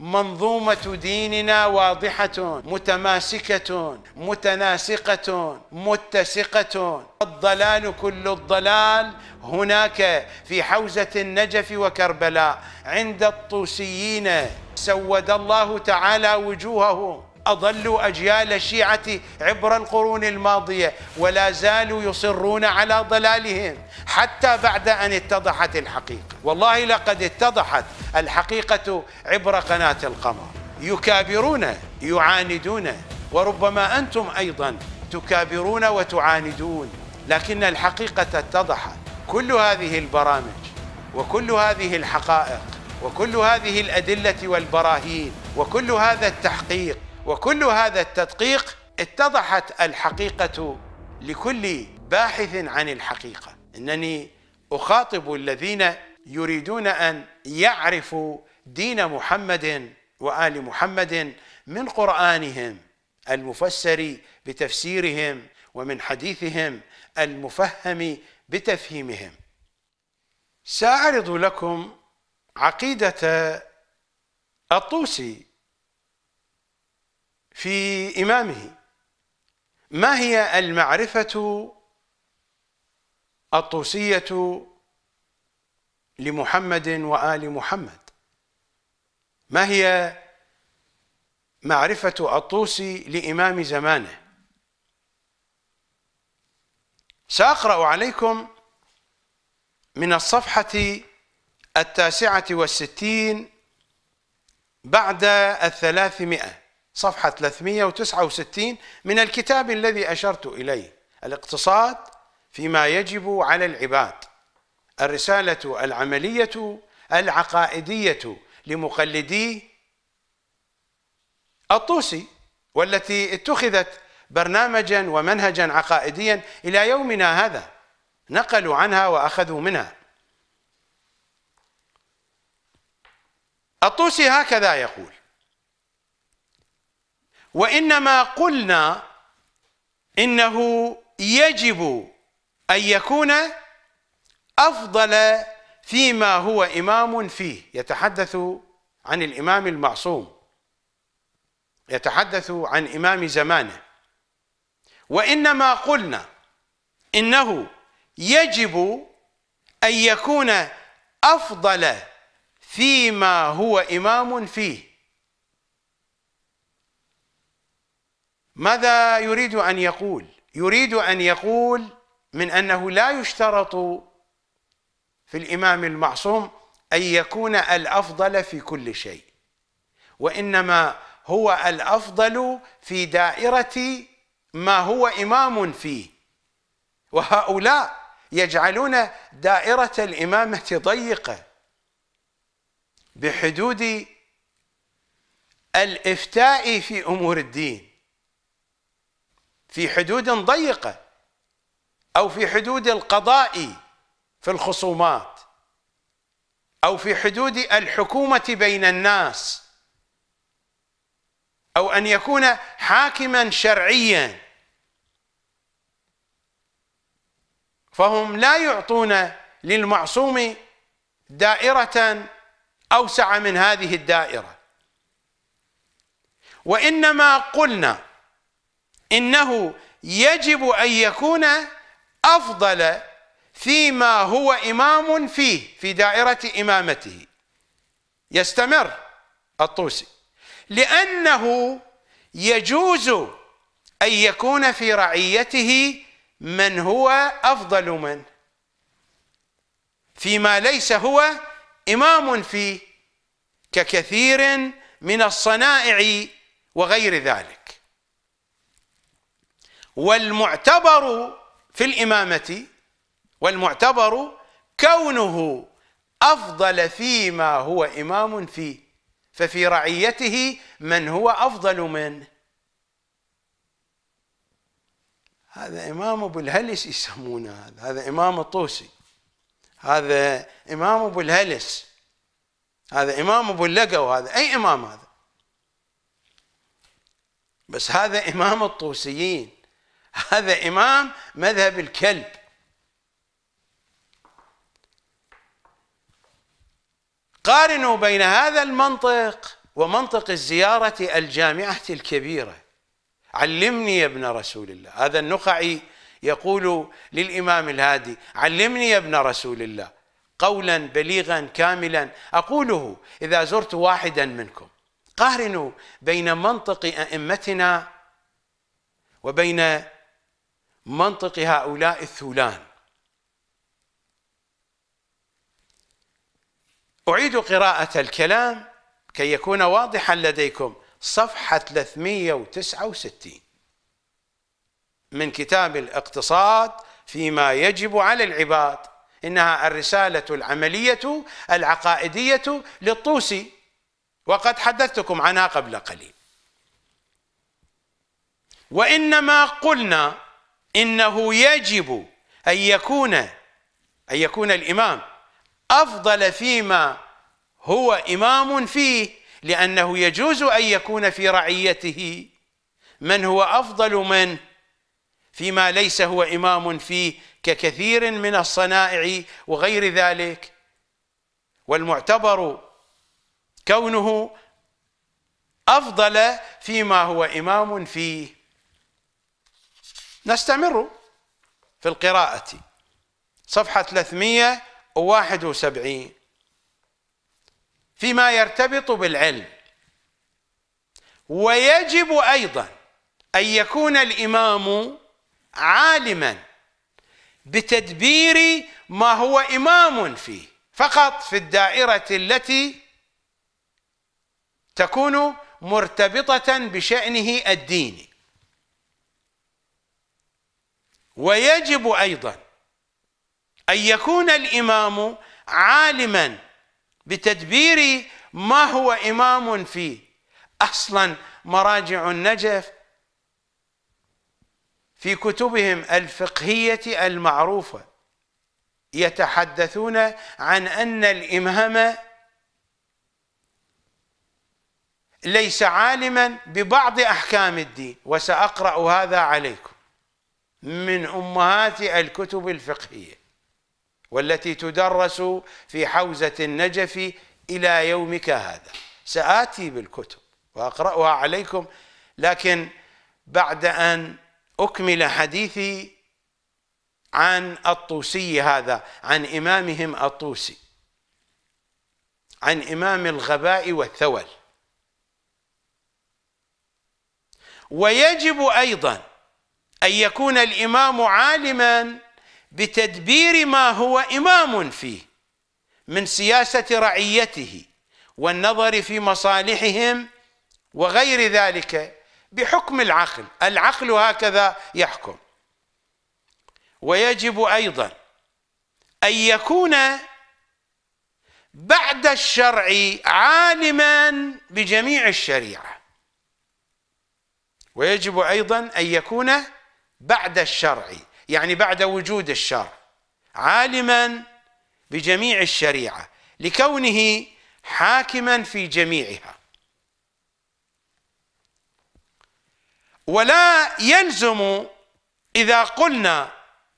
منظومه ديننا واضحه متماسكه متناسقه متسقه الضلال كل الضلال هناك في حوزه النجف وكربلاء عند الطوسيين سود الله تعالى وجوههم أضلوا أجيال الشيعة عبر القرون الماضية ولا زالوا يصرون على ضلالهم حتى بعد أن اتضحت الحقيقة والله لقد اتضحت الحقيقة عبر قناة القمر يكابرون يعاندون وربما أنتم أيضا تكابرون وتعاندون لكن الحقيقة اتضحت كل هذه البرامج وكل هذه الحقائق وكل هذه الأدلة والبراهين وكل هذا التحقيق وكل هذا التدقيق اتضحت الحقيقة لكل باحث عن الحقيقة إنني أخاطب الذين يريدون أن يعرفوا دين محمد وآل محمد من قرآنهم المفسر بتفسيرهم ومن حديثهم المفهم بتفهيمهم ساعرض لكم عقيده الطوسي في إمامه ما هي المعرفة الطوسية لمحمد وآل محمد ما هي معرفة الطوسي لإمام زمانه سأقرأ عليكم من الصفحة التاسعة والستين بعد الثلاثمائة صفحة 369 من الكتاب الذي أشرت إليه الاقتصاد فيما يجب على العباد الرسالة العملية العقائدية لمقلدي الطوسي والتي اتخذت برنامجا ومنهجا عقائديا إلى يومنا هذا نقلوا عنها وأخذوا منها الطوسي هكذا يقول وإنما قلنا إنه يجب أن يكون أفضل فيما هو إمام فيه يتحدث عن الإمام المعصوم يتحدث عن إمام زمانه وإنما قلنا إنه يجب أن يكون أفضل فيما هو إمام فيه ماذا يريد ان يقول؟ يريد ان يقول من انه لا يشترط في الامام المعصوم ان يكون الافضل في كل شيء وانما هو الافضل في دائره ما هو امام فيه وهؤلاء يجعلون دائره الامامه ضيقه بحدود الافتاء في امور الدين في حدود ضيقة أو في حدود القضاء في الخصومات أو في حدود الحكومة بين الناس أو أن يكون حاكما شرعيا فهم لا يعطون للمعصوم دائرة أوسع من هذه الدائرة وإنما قلنا انه يجب ان يكون افضل فيما هو امام فيه في دائره امامته يستمر الطوسي لانه يجوز ان يكون في رعيته من هو افضل من فيما ليس هو امام فيه ككثير من الصنائع وغير ذلك والمعتبر في الإمامة والمعتبر كونه أفضل فيما هو إمام فيه ففي رعيته من هو أفضل منه هذا إمام أبو الهلس يسمونه هذا هذا إمام الطوسي هذا إمام أبو الهلس هذا إمام أبو اللقو هذا أي إمام هذا بس هذا إمام الطوسيين هذا إمام مذهب الكلب قارنوا بين هذا المنطق ومنطق الزيارة الجامعة الكبيرة علمني يا ابن رسول الله هذا النخعي يقول للإمام الهادي علمني يا ابن رسول الله قولا بليغا كاملا أقوله إذا زرت واحدا منكم قارنوا بين منطق أئمتنا وبين منطق هؤلاء الثولان أعيد قراءة الكلام كي يكون واضحا لديكم صفحة 369 من كتاب الاقتصاد فيما يجب على العباد إنها الرسالة العملية العقائدية للطوسي وقد حدثتكم عنها قبل قليل وإنما قلنا إنه يجب أن يكون أن يكون الإمام أفضل فيما هو إمام فيه لأنه يجوز أن يكون في رعيته من هو أفضل من فيما ليس هو إمام فيه ككثير من الصنائع وغير ذلك والمعتبر كونه أفضل فيما هو إمام فيه نستمر في القراءة صفحة 371 فيما يرتبط بالعلم ويجب أيضا أن يكون الإمام عالما بتدبير ما هو إمام فيه فقط في الدائرة التي تكون مرتبطة بشأنه الديني ويجب أيضا أن يكون الإمام عالما بتدبير ما هو إمام فيه أصلا مراجع النجف في كتبهم الفقهية المعروفة يتحدثون عن أن الإمام ليس عالما ببعض أحكام الدين وسأقرأ هذا عليكم من أمهات الكتب الفقهية والتي تدرس في حوزة النجف إلى يومك هذا سآتي بالكتب وأقرأها عليكم لكن بعد أن أكمل حديثي عن الطوسي هذا عن إمامهم الطوسي عن إمام الغباء والثول ويجب أيضاً أن يكون الإمام عالما بتدبير ما هو إمام فيه من سياسة رعيته والنظر في مصالحهم وغير ذلك بحكم العقل العقل هكذا يحكم ويجب أيضا أن يكون بعد الشرع عالما بجميع الشريعة ويجب أيضا أن يكون بعد الشرع يعني بعد وجود الشرع عالما بجميع الشريعة لكونه حاكما في جميعها ولا يلزم إذا قلنا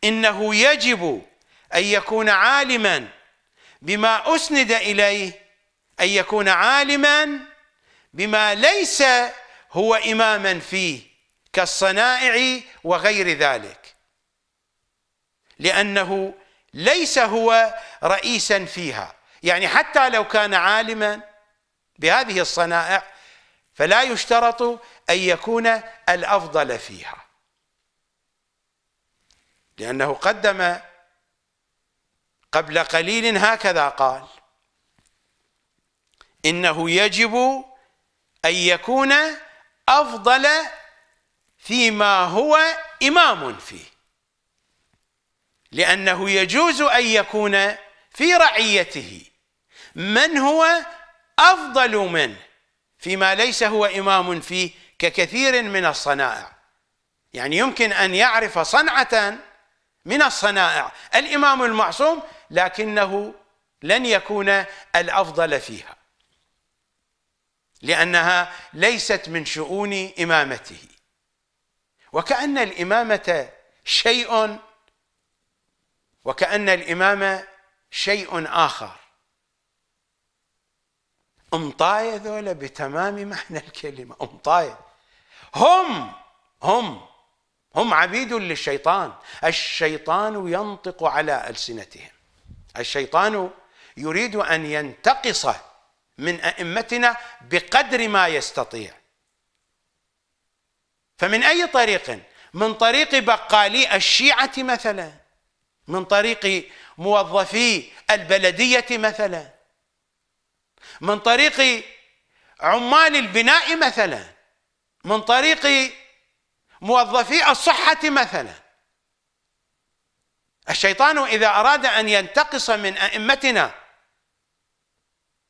إنه يجب أن يكون عالما بما أسند إليه أن يكون عالما بما ليس هو إماما فيه كالصنائع وغير ذلك لأنه ليس هو رئيسا فيها يعني حتى لو كان عالما بهذه الصنائع فلا يشترط أن يكون الأفضل فيها لأنه قدم قبل قليل هكذا قال إنه يجب أن يكون أفضل فيما هو إمام فيه لأنه يجوز أن يكون في رعيته من هو أفضل منه فيما ليس هو إمام فيه ككثير من الصنائع يعني يمكن أن يعرف صنعة من الصنائع الإمام المعصوم لكنه لن يكون الأفضل فيها لأنها ليست من شؤون إمامته وكأن الإمامة شيء وكأن الإمامة شيء آخر امطاية ذولا بتمام معنى الكلمة امطاية هم هم هم عبيد للشيطان الشيطان ينطق على ألسنتهم الشيطان يريد أن ينتقص من أئمتنا بقدر ما يستطيع فمن أي طريق من طريق بقالي الشيعة مثلا من طريق موظفي البلدية مثلا من طريق عمال البناء مثلا من طريق موظفي الصحة مثلا الشيطان إذا أراد أن ينتقص من أئمتنا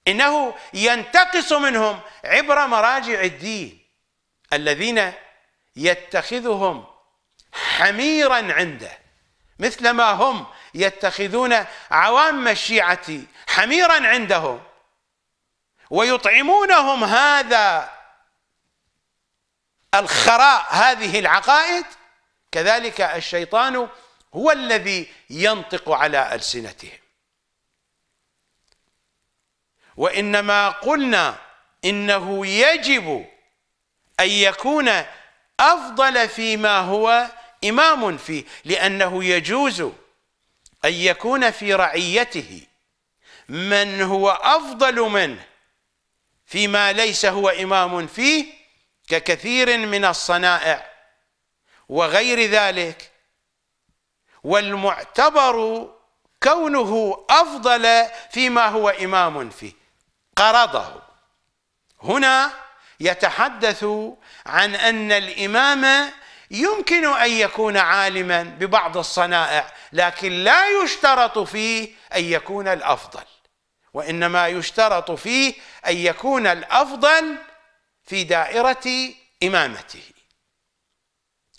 إنه ينتقص منهم عبر مراجع الدين الذين يتخذهم حميرا عنده مثلما هم يتخذون عوام الشيعة حميرا عندهم ويطعمونهم هذا الخراء هذه العقائد كذلك الشيطان هو الذي ينطق على ألسنتهم وإنما قلنا إنه يجب أن يكون أفضل فيما هو إمام فيه لأنه يجوز أن يكون في رعيته من هو أفضل منه فيما ليس هو إمام فيه ككثير من الصنائع وغير ذلك والمعتبر كونه أفضل فيما هو إمام فيه قرضه هنا يتحدث عن أن الإمام يمكن أن يكون عالما ببعض الصنائع لكن لا يشترط فيه أن يكون الأفضل وإنما يشترط فيه أن يكون الأفضل في دائرة إمامته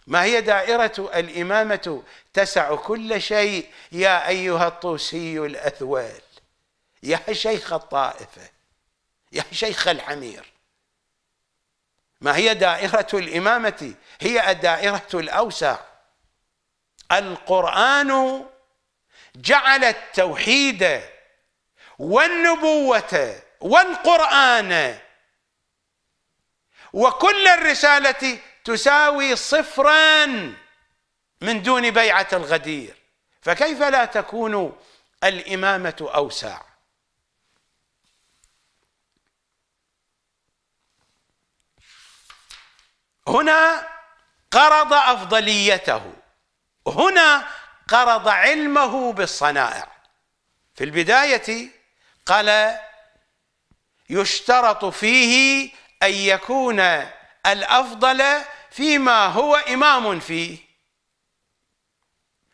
ما هي دائرة الإمامة تسع كل شيء يا أيها الطوسي الأثول يا شيخ الطائفة يا شيخ الحمير ما هي دائرة الإمامة هي الدائرة الأوسع القرآن جعل التوحيد والنبوة والقرآن وكل الرسالة تساوي صفرا من دون بيعة الغدير فكيف لا تكون الإمامة أوسع هنا قرض افضليته هنا قرض علمه بالصنائع في البدايه قال يشترط فيه ان يكون الافضل فيما هو امام فيه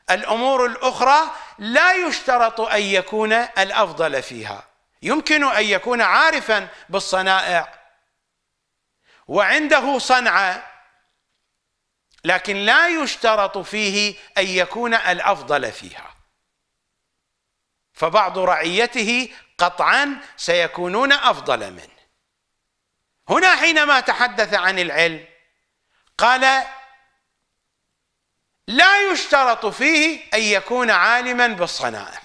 الامور الاخرى لا يشترط ان يكون الافضل فيها يمكن ان يكون عارفا بالصنائع وعنده صنعة لكن لا يشترط فيه أن يكون الأفضل فيها فبعض رعيته قطعا سيكونون أفضل منه هنا حينما تحدث عن العلم قال لا يشترط فيه أن يكون عالما بالصنائع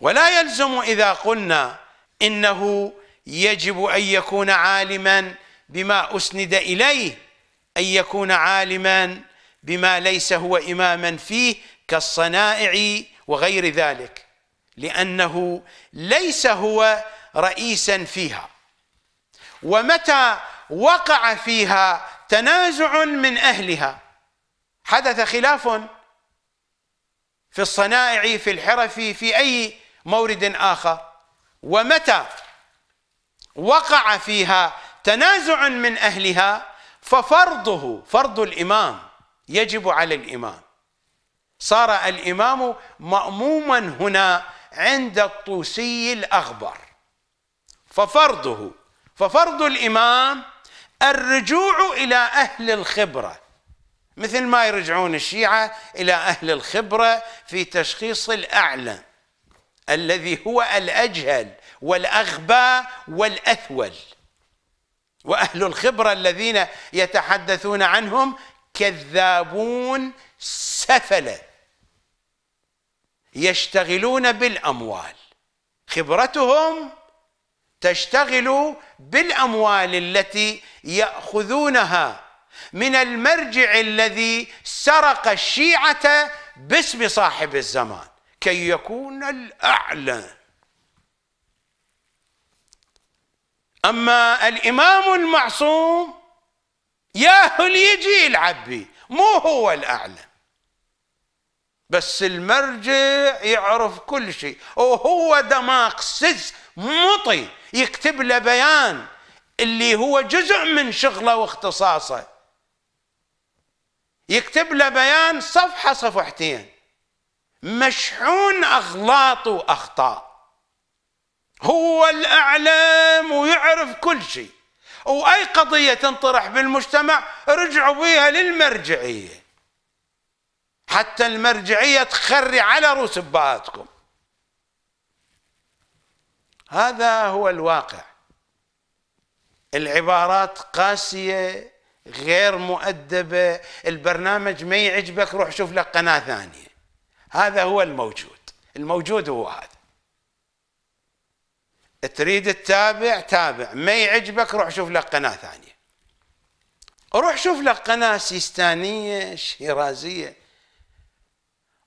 ولا يلزم إذا قلنا إنه يجب أن يكون عالما بما أسند إليه أن يكون عالما بما ليس هو إماما فيه كالصنائع وغير ذلك لأنه ليس هو رئيسا فيها ومتى وقع فيها تنازع من أهلها حدث خلاف في الصنائع في الحرف في أي مورد آخر ومتى وقع فيها تنازع من أهلها ففرضه فرض الإمام يجب على الإمام صار الإمام مأموما هنا عند الطوسي الأغبر ففرضه ففرض الإمام الرجوع إلى أهل الخبرة مثل ما يرجعون الشيعة إلى أهل الخبرة في تشخيص الأعلى الذي هو الأجهل والأغبى والأثول وأهل الخبرة الذين يتحدثون عنهم كذابون سفلة يشتغلون بالأموال خبرتهم تشتغل بالأموال التي يأخذونها من المرجع الذي سرق الشيعة باسم صاحب الزمان كي يكون الأعلى أما الإمام المعصوم ياهل يجي يلعب مو هو الأعلى بس المرجع يعرف كل شيء وهو دماغ سز مطي يكتب له بيان اللي هو جزء من شغله واختصاصه يكتب له بيان صفحة صفحتين مشحون أغلاط وأخطاء هو الأعلام ويعرف كل شيء وأي قضية تنطرح بالمجتمع رجعوا بها للمرجعية حتى المرجعية تخري على رؤوس أبهاتكم هذا هو الواقع العبارات قاسية غير مؤدبة البرنامج ما يعجبك روح شوف لك قناة ثانية هذا هو الموجود الموجود هو هذا تريد تتابع تابع ما يعجبك روح شوف لك قناة ثانية روح شوف لك قناة سيستانية شيرازية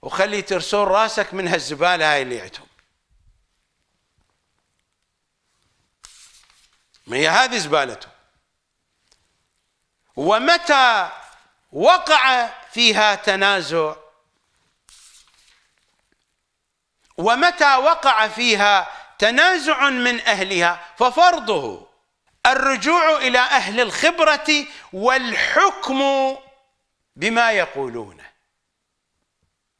وخلي ترسون راسك من هالزبالة هاي اللي عندهم ما هي هذه زبالته ومتى وقع فيها تنازع ومتى وقع فيها تنازع من اهلها ففرضه الرجوع الى اهل الخبره والحكم بما يقولونه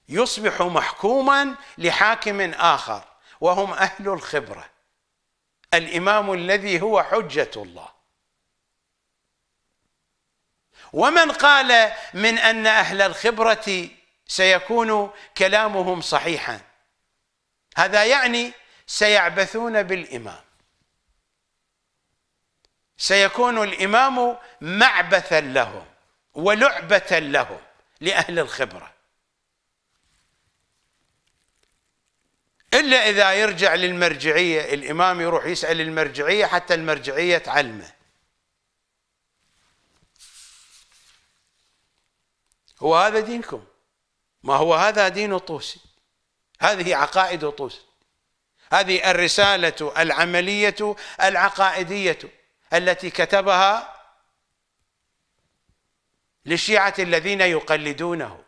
يصبح محكوما لحاكم اخر وهم اهل الخبره الامام الذي هو حجه الله ومن قال من ان اهل الخبره سيكون كلامهم صحيحا هذا يعني سيعبثون بالإمام سيكون الإمام معبثا لهم ولعبة لهم لأهل الخبرة إلا إذا يرجع للمرجعية الإمام يروح يسأل المرجعية حتى المرجعية تعلمه هو هذا دينكم ما هو هذا دين طوسي هذه عقائد طوسي هذه الرسالة العملية العقائدية التي كتبها للشيعة الذين يقلدونه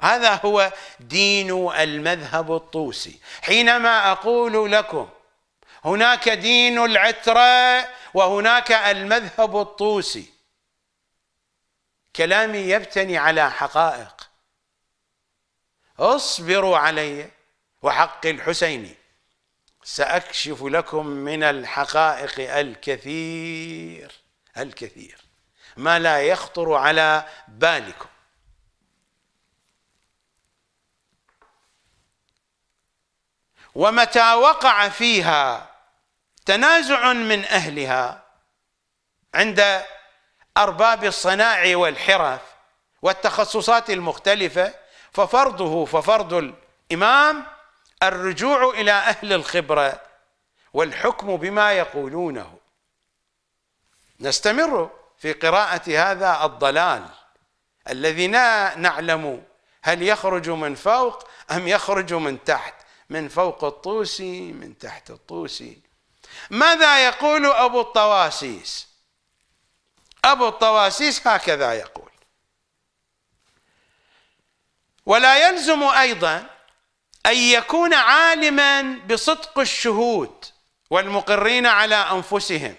هذا هو دين المذهب الطوسي حينما أقول لكم هناك دين العترة وهناك المذهب الطوسي كلامي يبتني على حقائق اصبروا علي وحق الحسيني ساكشف لكم من الحقائق الكثير الكثير ما لا يخطر على بالكم ومتى وقع فيها تنازع من اهلها عند ارباب الصناع والحرف والتخصصات المختلفه ففرضه ففرض الامام الرجوع إلى أهل الخبرة والحكم بما يقولونه نستمر في قراءة هذا الضلال الذي لا نعلم هل يخرج من فوق أم يخرج من تحت من فوق الطوسي من تحت الطوسي ماذا يقول أبو الطواسيس أبو الطواسيس هكذا يقول ولا يلزم أيضا أن يكون عالما بصدق الشهود والمقرين على أنفسهم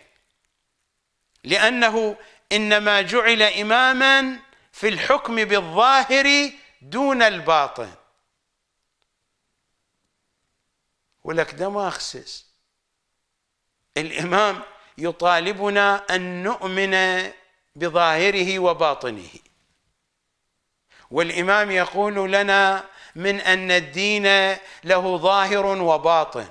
لأنه إنما جعل إماما في الحكم بالظاهر دون الباطن ولك دماغسس أخسس الإمام يطالبنا أن نؤمن بظاهره وباطنه والإمام يقول لنا من ان الدين له ظاهر وباطن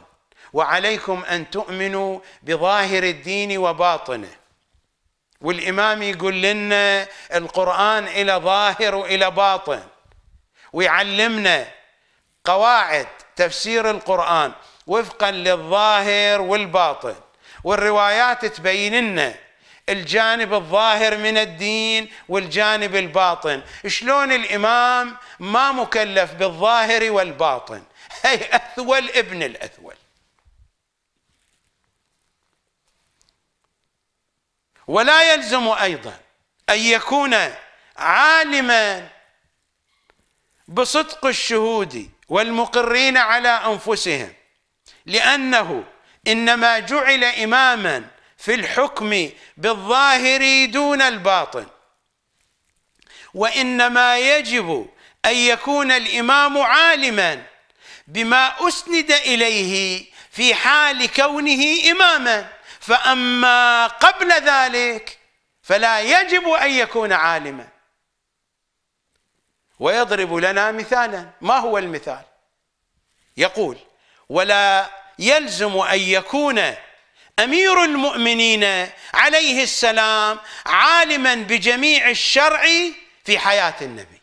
وعليكم ان تؤمنوا بظاهر الدين وباطنه والامام يقول لنا القران الى ظاهر والى باطن ويعلمنا قواعد تفسير القران وفقا للظاهر والباطن والروايات تبين لنا الجانب الظاهر من الدين والجانب الباطن شلون الإمام ما مكلف بالظاهر والباطن هي أثول ابن الأثول ولا يلزم أيضا أن يكون عالما بصدق الشهود والمقرين على أنفسهم لأنه إنما جعل إماما في الحكم بالظاهر دون الباطن وانما يجب ان يكون الامام عالما بما اسند اليه في حال كونه اماما فاما قبل ذلك فلا يجب ان يكون عالما ويضرب لنا مثالا ما هو المثال يقول ولا يلزم ان يكون امير المؤمنين عليه السلام عالما بجميع الشرع في حياه النبي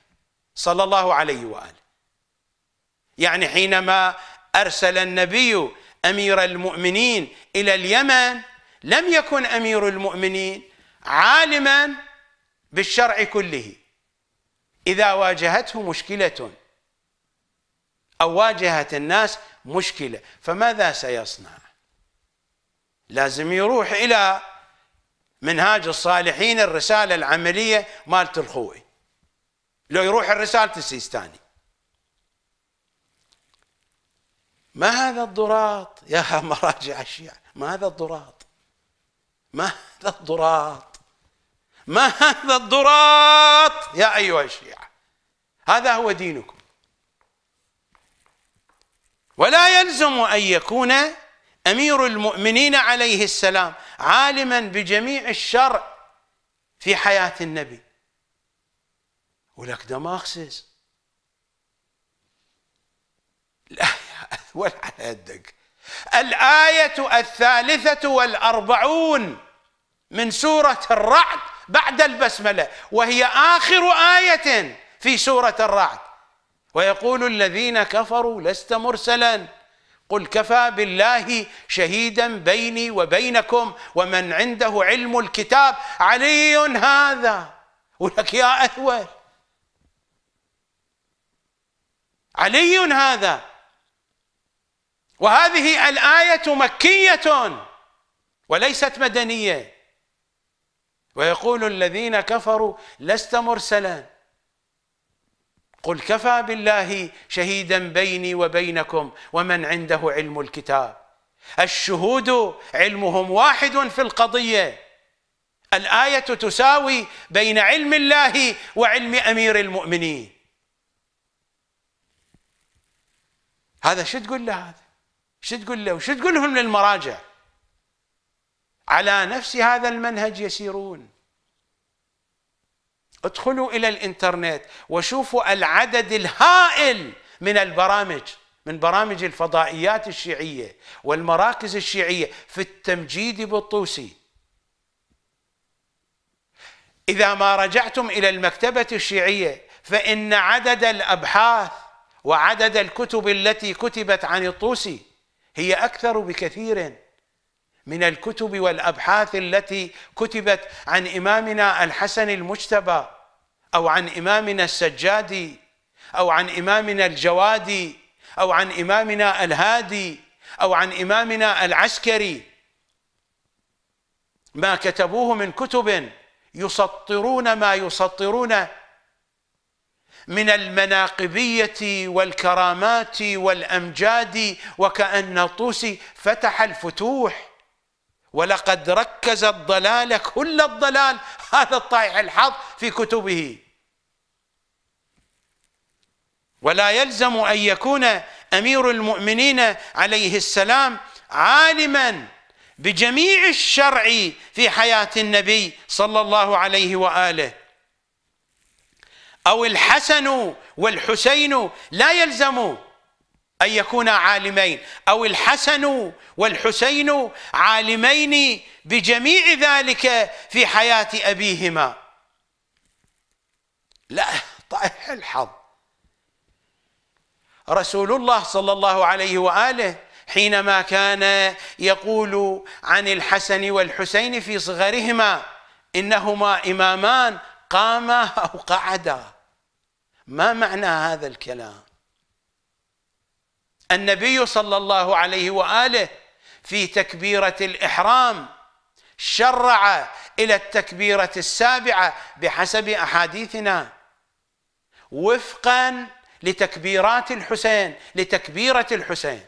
صلى الله عليه واله يعني حينما ارسل النبي امير المؤمنين الى اليمن لم يكن امير المؤمنين عالما بالشرع كله اذا واجهته مشكله او واجهت الناس مشكله فماذا سيصنع لازم يروح إلى منهاج الصالحين الرسالة العملية مالت الخوي لو يروح الرسالة السيستاني ما هذا الضراط يا مراجع الشيعة ما هذا الضراط ما هذا الضراط ما هذا الضراط يا أيها الشيعة هذا هو دينكم ولا يلزم أن يكون امير المؤمنين عليه السلام عالما بجميع الشرع في حياه النبي ولك دماغسس لا ولا على يدك الآية الثالثة والأربعون من سورة الرعد بعد البسملة وهي آخر آية في سورة الرعد ويقول الذين كفروا لست مرسلاً قل كفى بالله شهيدا بيني وبينكم ومن عنده علم الكتاب علي هذا ولك يا اثول علي هذا وهذه الايه مكيه وليست مدنيه ويقول الذين كفروا لست مرسلا قل كفى بالله شهيدا بيني وبينكم ومن عنده علم الكتاب الشهود علمهم واحد في القضيه الايه تساوي بين علم الله وعلم امير المؤمنين هذا شو تقول له هذا شو تقول له وشو تقول لهم للمراجع على نفس هذا المنهج يسيرون ادخلوا الى الانترنت وشوفوا العدد الهائل من البرامج من برامج الفضائيات الشيعيه والمراكز الشيعيه في التمجيد بالطوسي اذا ما رجعتم الى المكتبه الشيعيه فان عدد الابحاث وعدد الكتب التي كتبت عن الطوسي هي اكثر بكثير من الكتب والابحاث التي كتبت عن امامنا الحسن المجتبى او عن امامنا السجادي او عن امامنا الجوادي او عن امامنا الهادي او عن امامنا العسكري ما كتبوه من كتب يسطرون ما يسطرون من المناقبيه والكرامات والامجاد وكان طوسي فتح الفتوح ولقد ركز الضلال كل الضلال هذا الطائع الحظ في كتبه ولا يلزم أن يكون أمير المؤمنين عليه السلام عالما بجميع الشرع في حياة النبي صلى الله عليه وآله أو الحسن والحسين لا يلزموا أن يكونا عالمين أو الحسن والحسين عالمين بجميع ذلك في حياة أبيهما لا طائح الحظ رسول الله صلى الله عليه وآله حينما كان يقول عن الحسن والحسين في صغرهما إنهما إمامان قاما أو قعدا ما معنى هذا الكلام النبي صلى الله عليه واله في تكبيره الاحرام شرع الى التكبيره السابعه بحسب احاديثنا وفقا لتكبيرات الحسين لتكبيره الحسين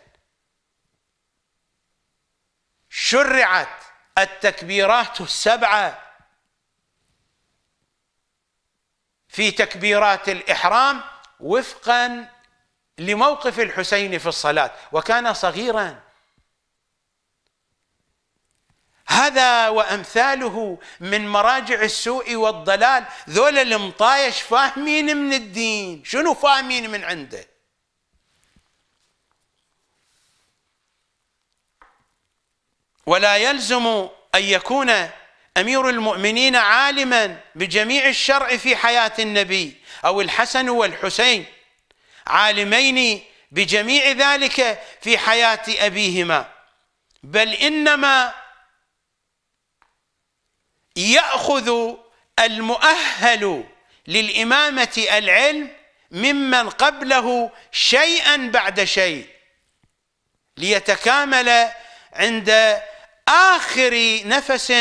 شرعت التكبيرات السبعه في تكبيرات الاحرام وفقا لموقف الحسين في الصلاة وكان صغيرا هذا وأمثاله من مراجع السوء والضلال ذول المطايش فاهمين من الدين شنو فاهمين من عنده ولا يلزم أن يكون أمير المؤمنين عالما بجميع الشرع في حياة النبي أو الحسن والحسين عالمين بجميع ذلك في حياة أبيهما بل إنما يأخذ المؤهل للإمامة العلم ممن قبله شيئا بعد شيء ليتكامل عند آخر نفس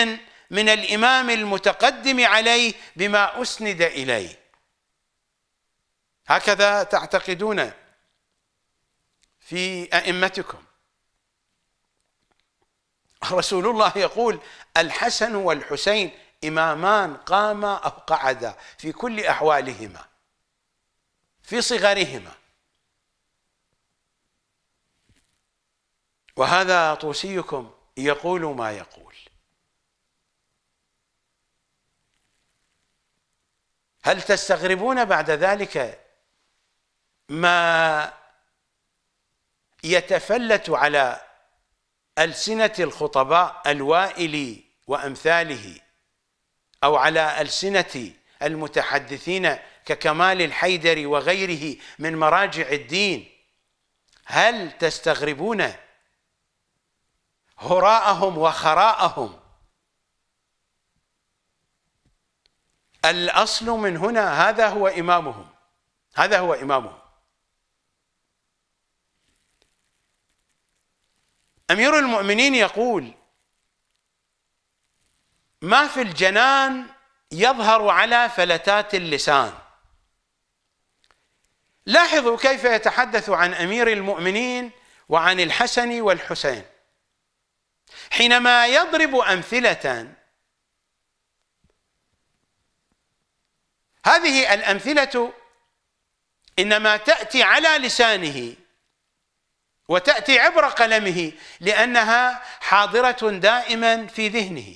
من الإمام المتقدم عليه بما أسند إليه هكذا تعتقدون في أئمتكم رسول الله يقول الحسن والحسين إمامان قاما أو قعدا في كل أحوالهما في صغرهما وهذا طوسيكم يقول ما يقول هل تستغربون بعد ذلك ما يتفلت على ألسنة الخطباء الوائل وأمثاله أو على ألسنة المتحدثين ككمال الحيدري وغيره من مراجع الدين هل تستغربون هراءهم وخراءهم الأصل من هنا هذا هو إمامهم هذا هو إمامهم امير المؤمنين يقول ما في الجنان يظهر على فلتات اللسان لاحظوا كيف يتحدث عن امير المؤمنين وعن الحسن والحسين حينما يضرب امثله هذه الامثله انما تاتي على لسانه وتأتي عبر قلمه لأنها حاضرة دائما في ذهنه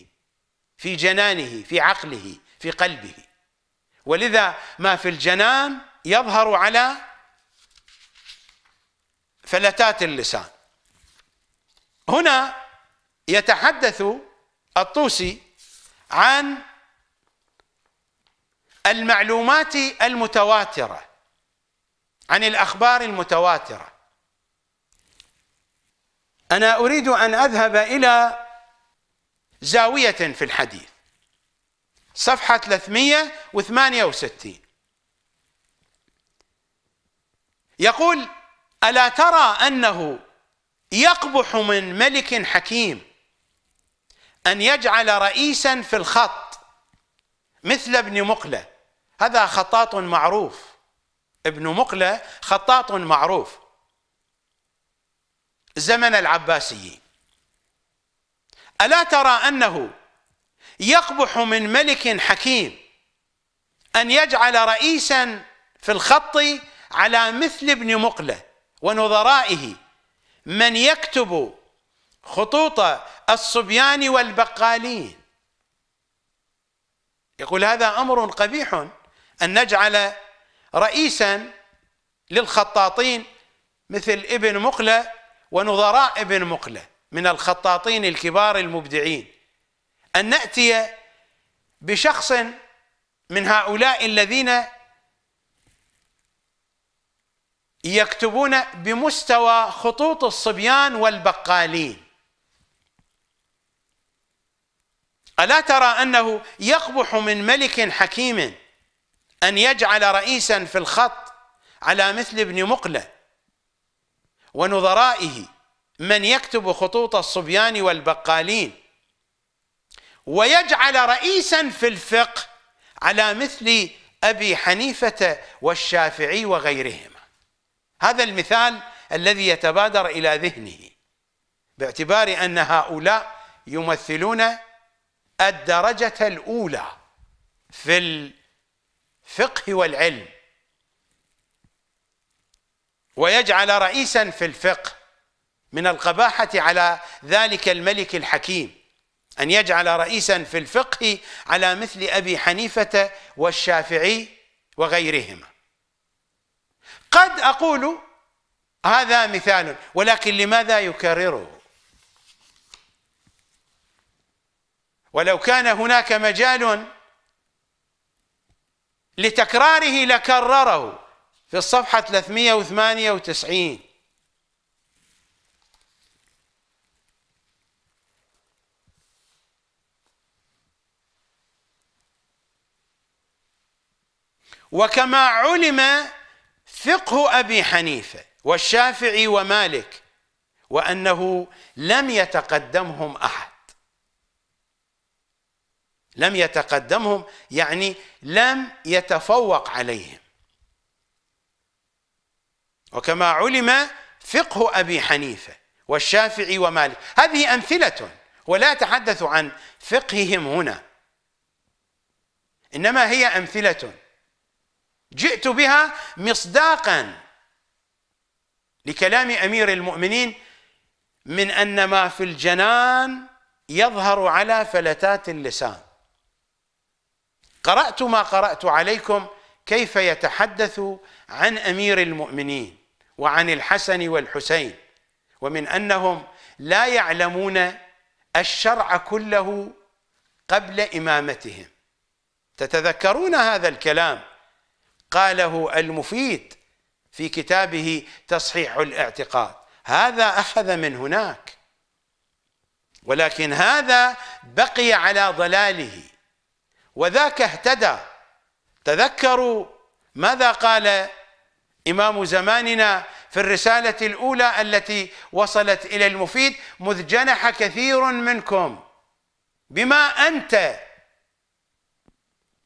في جنانه في عقله في قلبه ولذا ما في الجنان يظهر على فلتات اللسان هنا يتحدث الطوسي عن المعلومات المتواتره عن الاخبار المتواتره أنا أريد أن أذهب إلى زاوية في الحديث صفحة 368 يقول ألا ترى أنه يقبح من ملك حكيم أن يجعل رئيسا في الخط مثل ابن مقلة هذا خطاط معروف ابن مقلة خطاط معروف زمن العباسيين ألا ترى أنه يقبح من ملك حكيم أن يجعل رئيسا في الخط على مثل ابن مقلة ونظرائه من يكتب خطوط الصبيان والبقالين يقول هذا أمر قبيح أن نجعل رئيسا للخطاطين مثل ابن مقلة ونظراء ابن مقلة من الخطاطين الكبار المبدعين أن نأتي بشخص من هؤلاء الذين يكتبون بمستوى خطوط الصبيان والبقالين ألا ترى أنه يقبح من ملك حكيم أن يجعل رئيسا في الخط على مثل ابن مقلة ونظرائه من يكتب خطوط الصبيان والبقالين ويجعل رئيسا في الفقه على مثل ابي حنيفه والشافعي وغيرهما هذا المثال الذي يتبادر الى ذهنه باعتبار ان هؤلاء يمثلون الدرجه الاولى في الفقه والعلم ويجعل رئيسا في الفقه من القباحة على ذلك الملك الحكيم أن يجعل رئيسا في الفقه على مثل أبي حنيفة والشافعي وغيرهما قد أقول هذا مثال ولكن لماذا يكرره ولو كان هناك مجال لتكراره لكرره في الصفحة 398 وكما علم فقه أبي حنيفة والشافعي ومالك وأنه لم يتقدمهم أحد لم يتقدمهم يعني لم يتفوق عليهم وكما علم فقه أبي حنيفة والشافعي ومالك هذه أمثلة ولا أتحدث عن فقههم هنا إنما هي أمثلة جئت بها مصداقا لكلام أمير المؤمنين من أن ما في الجنان يظهر على فلتات اللسان قرأت ما قرأت عليكم كيف يتحدث عن أمير المؤمنين وعن الحسن والحسين ومن انهم لا يعلمون الشرع كله قبل امامتهم تتذكرون هذا الكلام قاله المفيد في كتابه تصحيح الاعتقاد هذا اخذ من هناك ولكن هذا بقي على ضلاله وذاك اهتدى تذكروا ماذا قال إمام زماننا في الرسالة الأولى التي وصلت إلى المفيد مذ جنح كثير منكم بما أنت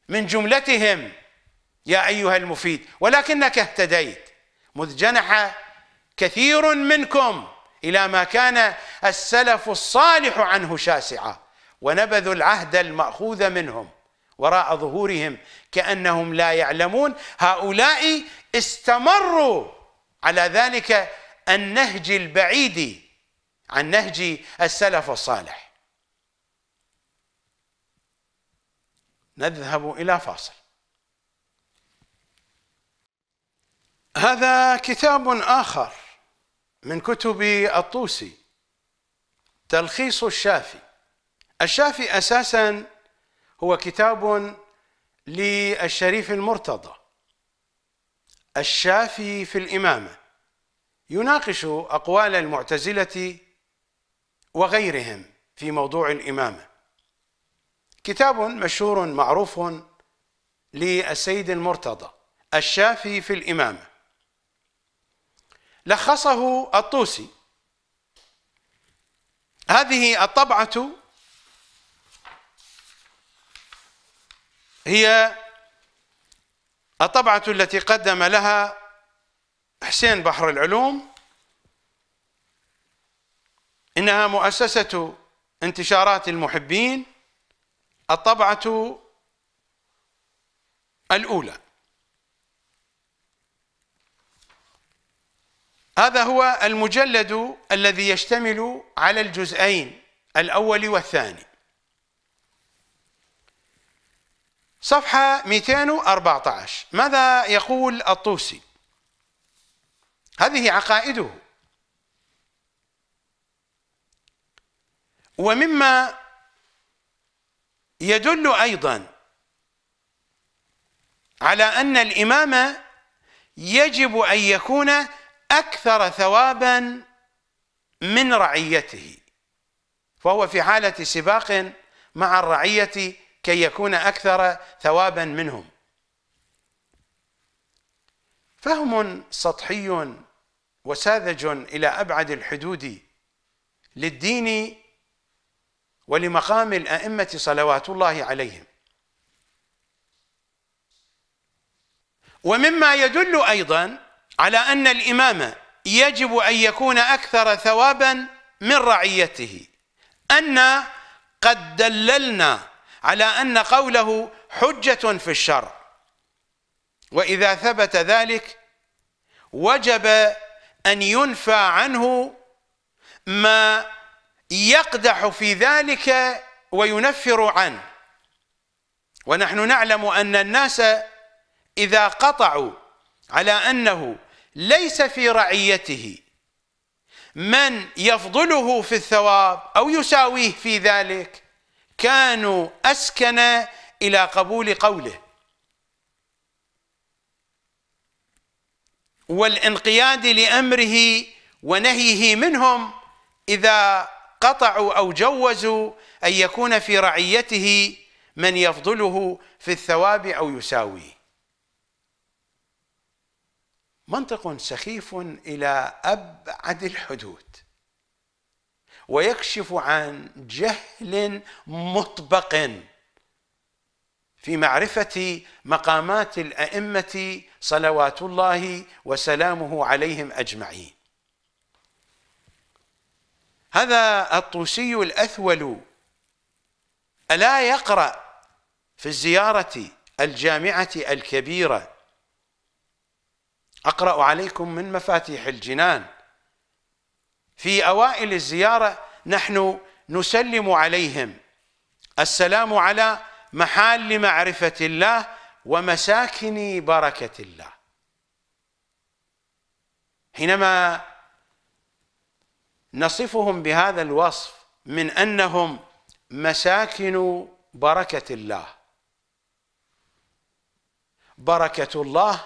من جملتهم يا أيها المفيد ولكنك اهتديت مذ جنح كثير منكم إلى ما كان السلف الصالح عنه شاسعا ونبذوا العهد المأخوذ منهم وراء ظهورهم كأنهم لا يعلمون هؤلاء استمروا على ذلك النهج البعيد عن نهج السلف الصالح نذهب الى فاصل هذا كتاب اخر من كتب الطوسي تلخيص الشافي الشافي اساسا هو كتاب للشريف المرتضى الشافي في الإمامة يناقش أقوال المعتزلة وغيرهم في موضوع الإمامة كتاب مشهور معروف للسيد المرتضى الشافي في الإمامة لخصه الطوسي هذه الطبعة هي الطبعة التي قدم لها حسين بحر العلوم إنها مؤسسة انتشارات المحبين الطبعة الأولى هذا هو المجلد الذي يشتمل على الجزئين الأول والثاني صفحة 214 ماذا يقول الطوسي هذه عقائده ومما يدل أيضا على أن الإمام يجب أن يكون أكثر ثوابا من رعيته فهو في حالة سباق مع الرعية كي يكون أكثر ثوابا منهم فهم سطحي وساذج إلى أبعد الحدود للدين ولمقام الأئمة صلوات الله عليهم ومما يدل أيضا على أن الإمام يجب أن يكون أكثر ثوابا من رعيته أن قد دللنا على أن قوله حجة في الشرع وإذا ثبت ذلك وجب أن ينفى عنه ما يقدح في ذلك وينفر عنه ونحن نعلم أن الناس إذا قطعوا على أنه ليس في رعيته من يفضله في الثواب أو يساويه في ذلك كانوا أسكن إلى قبول قوله والانقياد لأمره ونهيه منهم إذا قطعوا أو جوزوا أن يكون في رعيته من يفضله في الثواب أو يساويه منطق سخيف إلى أبعد الحدود ويكشف عن جهل مطبق في معرفه مقامات الائمه صلوات الله وسلامه عليهم اجمعين هذا الطوسي الاثول الا يقرا في الزياره الجامعه الكبيره اقرا عليكم من مفاتيح الجنان في أوائل الزيارة نحن نسلم عليهم السلام على محال معرفة الله ومساكن بركة الله حينما نصفهم بهذا الوصف من أنهم مساكن بركة الله بركة الله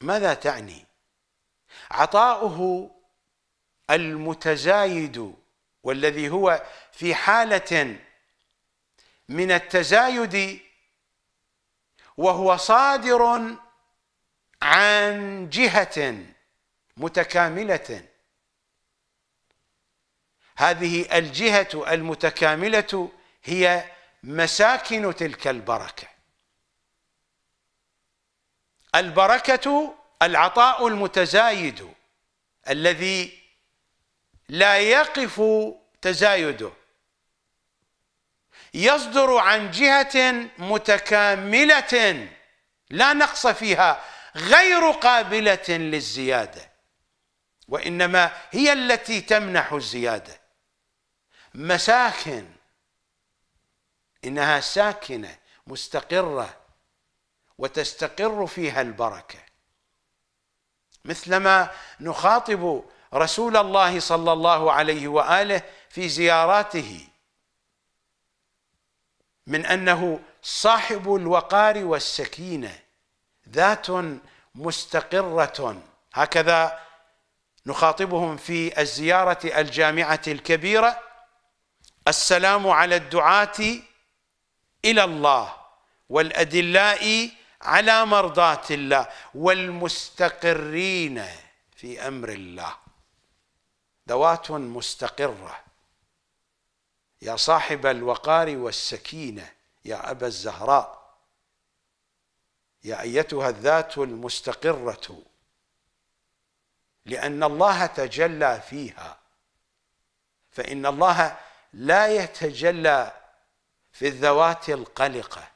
ماذا تعني؟ عطاؤه المتزايد والذي هو في حالة من التزايد وهو صادر عن جهة متكاملة هذه الجهة المتكاملة هي مساكن تلك البركة البركة العطاء المتزايد الذي لا يقف تزايده يصدر عن جهة متكاملة لا نقص فيها غير قابلة للزيادة وإنما هي التي تمنح الزيادة مساكن إنها ساكنة مستقرة وتستقر فيها البركة مثلما نخاطب رسول الله صلى الله عليه واله في زياراته من انه صاحب الوقار والسكينه ذات مستقره هكذا نخاطبهم في الزياره الجامعه الكبيره السلام على الدعاه الى الله والادلاء على مرضات الله والمستقرين في امر الله ذوات مستقرة يا صاحب الوقار والسكينة يا أبا الزهراء يا أيتها الذات المستقرة لأن الله تجلى فيها فإن الله لا يتجلى في الذوات القلقة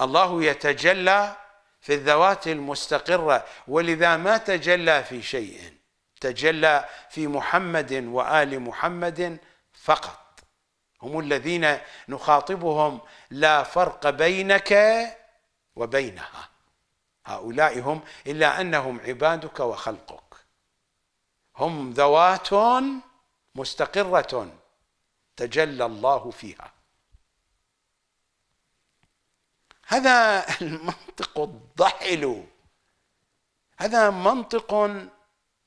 الله يتجلى في الذوات المستقرة ولذا ما تجلى في شيء تجلى في محمد وال محمد فقط هم الذين نخاطبهم لا فرق بينك وبينها هؤلاء هم الا انهم عبادك وخلقك هم ذوات مستقره تجلى الله فيها هذا المنطق الضحل هذا منطق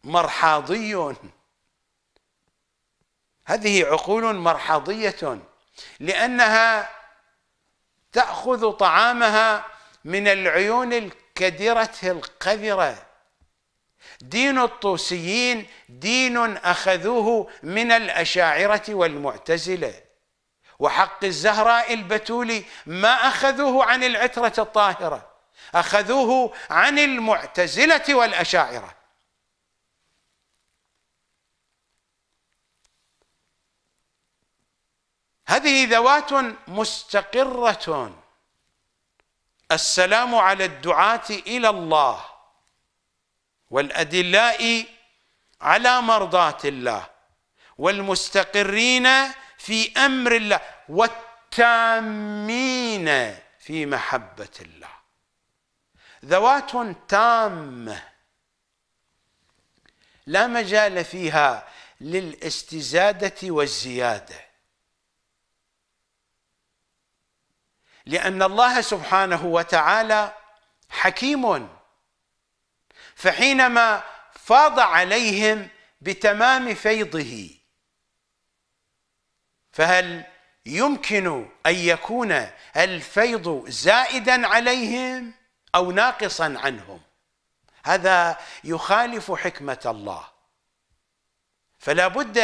مرحاضي هذه عقول مرحاضية لأنها تأخذ طعامها من العيون الكدرة القذرة دين الطوسيين دين أخذوه من الأشاعرة والمعتزلة وحق الزهراء البتولي ما أخذوه عن العترة الطاهرة أخذوه عن المعتزلة والأشاعرة هذه ذوات مستقرة السلام على الدعاة إلى الله والأدلاء على مرضاة الله والمستقرين في أمر الله والتامين في محبة الله ذوات تامة لا مجال فيها للاستزادة والزيادة لأن الله سبحانه وتعالى حكيم فحينما فاض عليهم بتمام فيضه فهل يمكن ان يكون الفيض زائدا عليهم او ناقصا عنهم هذا يخالف حكمه الله فلا بد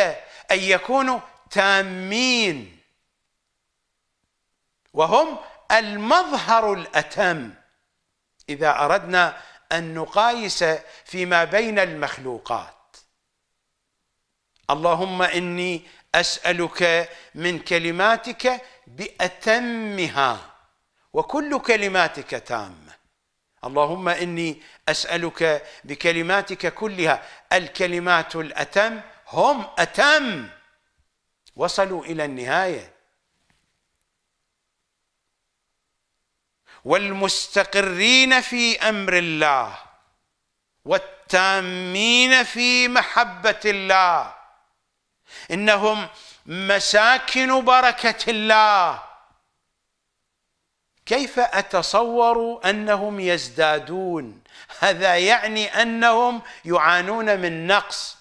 ان يكونوا تامين وهم المظهر الاتم اذا اردنا ان نقايس فيما بين المخلوقات اللهم اني اسالك من كلماتك باتمها وكل كلماتك تامه اللهم اني اسالك بكلماتك كلها الكلمات الاتم هم اتم وصلوا الى النهايه والمستقرين في امر الله والتامين في محبه الله انهم مساكن بركه الله كيف اتصور انهم يزدادون هذا يعني انهم يعانون من نقص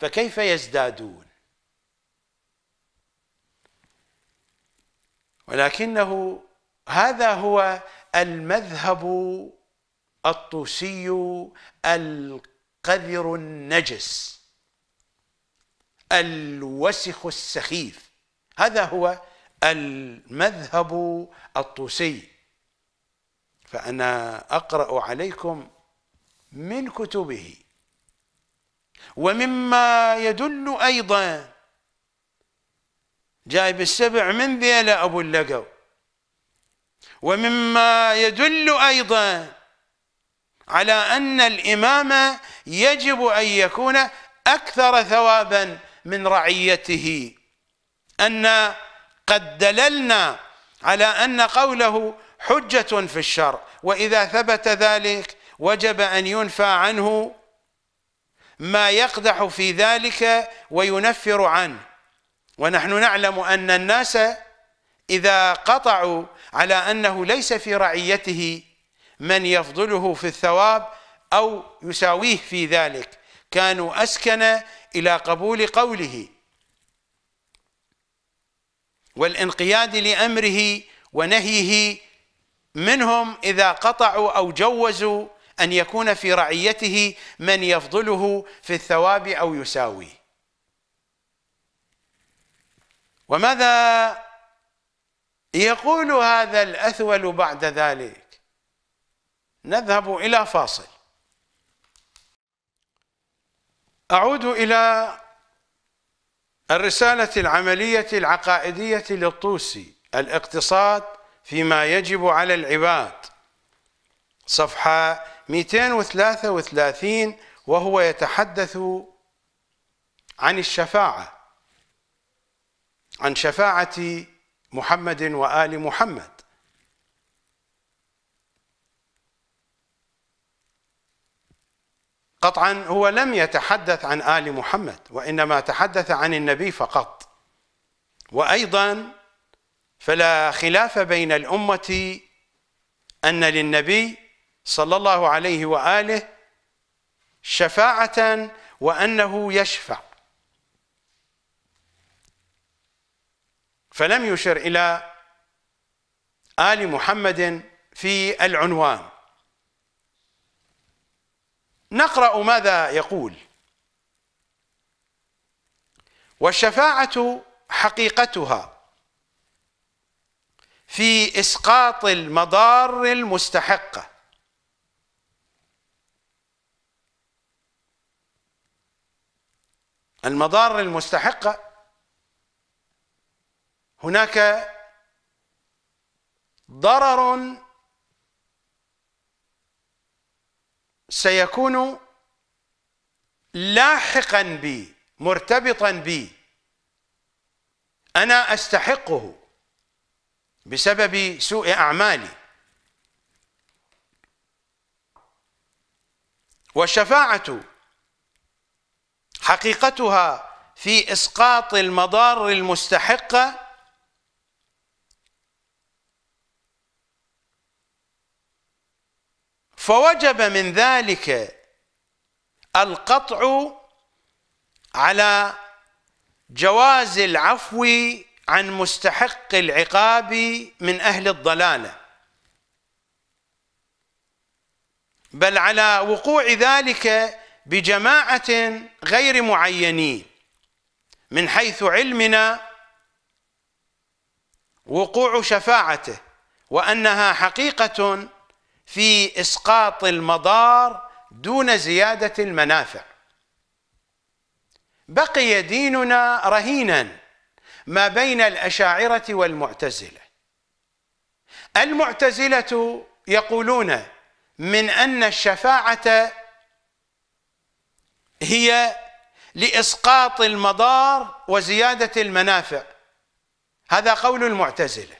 فكيف يزدادون ولكنه هذا هو المذهب الطوسي القذر النجس الوسخ السخيف هذا هو المذهب الطوسي فأنا أقرأ عليكم من كتبه ومما يدل أيضا جايب السبع من ذيلة أبو اللقو ومما يدل أيضا على أن الإمام يجب أن يكون أكثر ثوابا من رعيته أن قد دللنا على أن قوله حجة في الشرع وإذا ثبت ذلك وجب أن ينفى عنه ما يقدح في ذلك وينفر عنه ونحن نعلم أن الناس إذا قطعوا على أنه ليس في رعيته من يفضله في الثواب أو يساويه في ذلك كانوا أسكن إلى قبول قوله والانقياد لأمره ونهيه منهم إذا قطعوا أو جوزوا أن يكون في رعيته من يفضله في الثواب أو يساويه وماذا يقول هذا الأثول بعد ذلك نذهب إلى فاصل أعود إلى الرسالة العملية العقائدية للطوسي الاقتصاد فيما يجب على العباد صفحة 233 وهو يتحدث عن الشفاعة عن شفاعة محمد وآل محمد قطعا هو لم يتحدث عن آل محمد وإنما تحدث عن النبي فقط وأيضا فلا خلاف بين الأمة أن للنبي صلى الله عليه وآله شفاعة وأنه يشفع فلم يشر إلى آل محمد في العنوان نقرأ ماذا يقول والشفاعة حقيقتها في إسقاط المضار المستحقة المضار المستحقة هناك ضرر سيكون لاحقا بي مرتبطا بي انا استحقه بسبب سوء اعمالي والشفاعه حقيقتها في اسقاط المضار المستحقه فوجب من ذلك القطع على جواز العفو عن مستحق العقاب من اهل الضلاله بل على وقوع ذلك بجماعه غير معينين من حيث علمنا وقوع شفاعته وانها حقيقه في اسقاط المضار دون زياده المنافع بقي ديننا رهينا ما بين الاشاعره والمعتزله المعتزله يقولون من ان الشفاعه هي لاسقاط المضار وزياده المنافع هذا قول المعتزله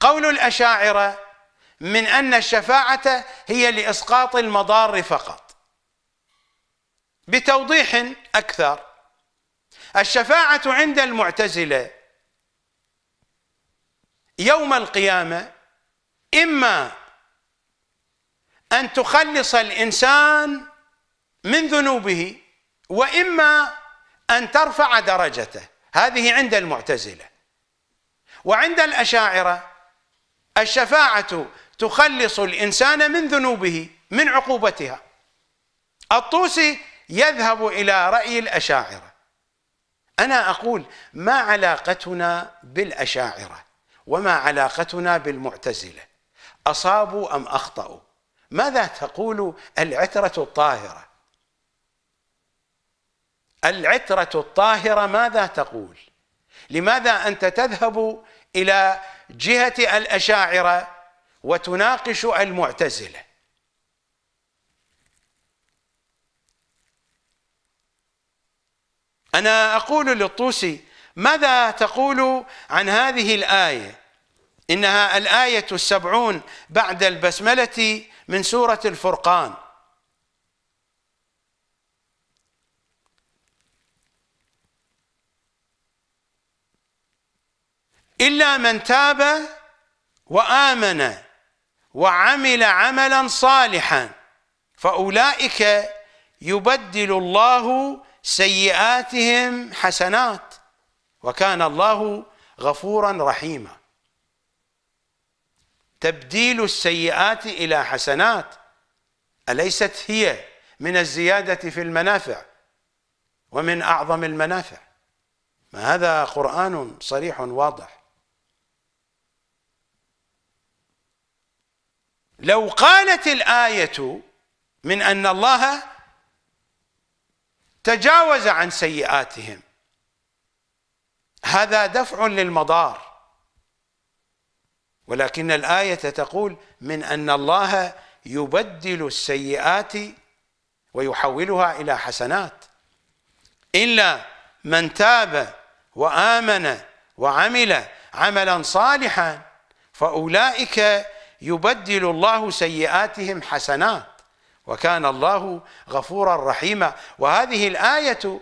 قول الاشاعره من أن الشفاعة هي لإسقاط المضار فقط بتوضيح أكثر الشفاعة عند المعتزلة يوم القيامة إما أن تخلص الإنسان من ذنوبه وإما أن ترفع درجته هذه عند المعتزلة وعند الأشاعرة الشفاعة تخلص الانسان من ذنوبه من عقوبتها الطوسي يذهب الى راي الاشاعره انا اقول ما علاقتنا بالاشاعره وما علاقتنا بالمعتزله اصابوا ام اخطاوا ماذا تقول العتره الطاهره العتره الطاهره ماذا تقول لماذا انت تذهب الى جهه الاشاعره وتناقش المعتزلة أنا أقول للطوسي ماذا تقول عن هذه الآية إنها الآية السبعون بعد البسملة من سورة الفرقان إلا من تاب وآمن وعمل عملا صالحا فأولئك يبدل الله سيئاتهم حسنات وكان الله غفورا رحيما تبديل السيئات إلى حسنات أليست هي من الزيادة في المنافع ومن أعظم المنافع ما هذا قرآن صريح واضح لو قالت الآية من أن الله تجاوز عن سيئاتهم هذا دفع للمضار ولكن الآية تقول من أن الله يبدل السيئات ويحولها إلى حسنات إلا من تاب وآمن وعمل عملا صالحا فأولئك يبدل الله سيئاتهم حسنات وكان الله غفورا رحيما وهذه الآية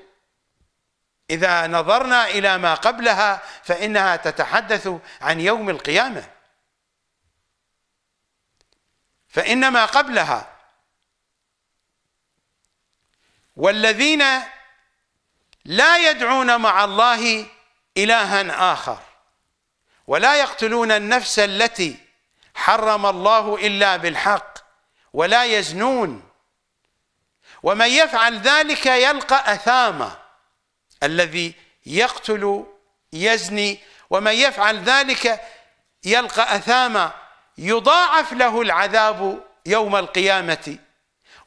إذا نظرنا إلى ما قبلها فإنها تتحدث عن يوم القيامة فإن ما قبلها والذين لا يدعون مع الله إلها آخر ولا يقتلون النفس التي حرم الله إلا بالحق ولا يزنون ومن يفعل ذلك يلقى أثاما الذي يقتل يزني ومن يفعل ذلك يلقى أثاما يضاعف له العذاب يوم القيامة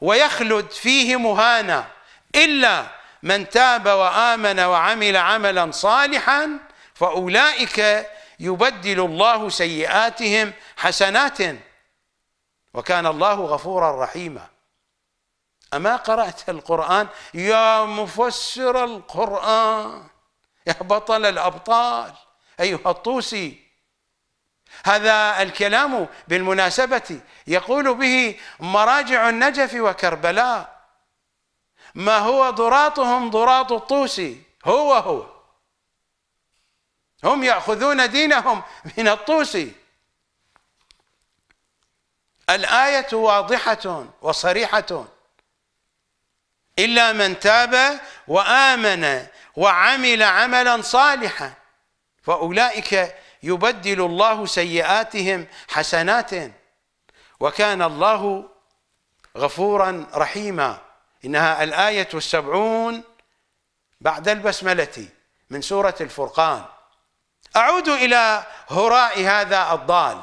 ويخلد فيه مهانا إلا من تاب وآمن وعمل عملا صالحا فأولئك يبدل الله سيئاتهم حسنات وكان الله غفورا رحيما أما قرأت القرآن يا مفسر القرآن يا بطل الأبطال أيها الطوسي هذا الكلام بالمناسبة يقول به مراجع النجف وكربلاء ما هو ضراطهم ضراط الطوسي هو هو هم يأخذون دينهم من الطوس الآية واضحة وصريحة إلا من تاب وآمن وعمل عملا صالحا فأولئك يبدل الله سيئاتهم حسنات وكان الله غفورا رحيما إنها الآية السبعون بعد البسملة من سورة الفرقان أعود إلى هراء هذا الضال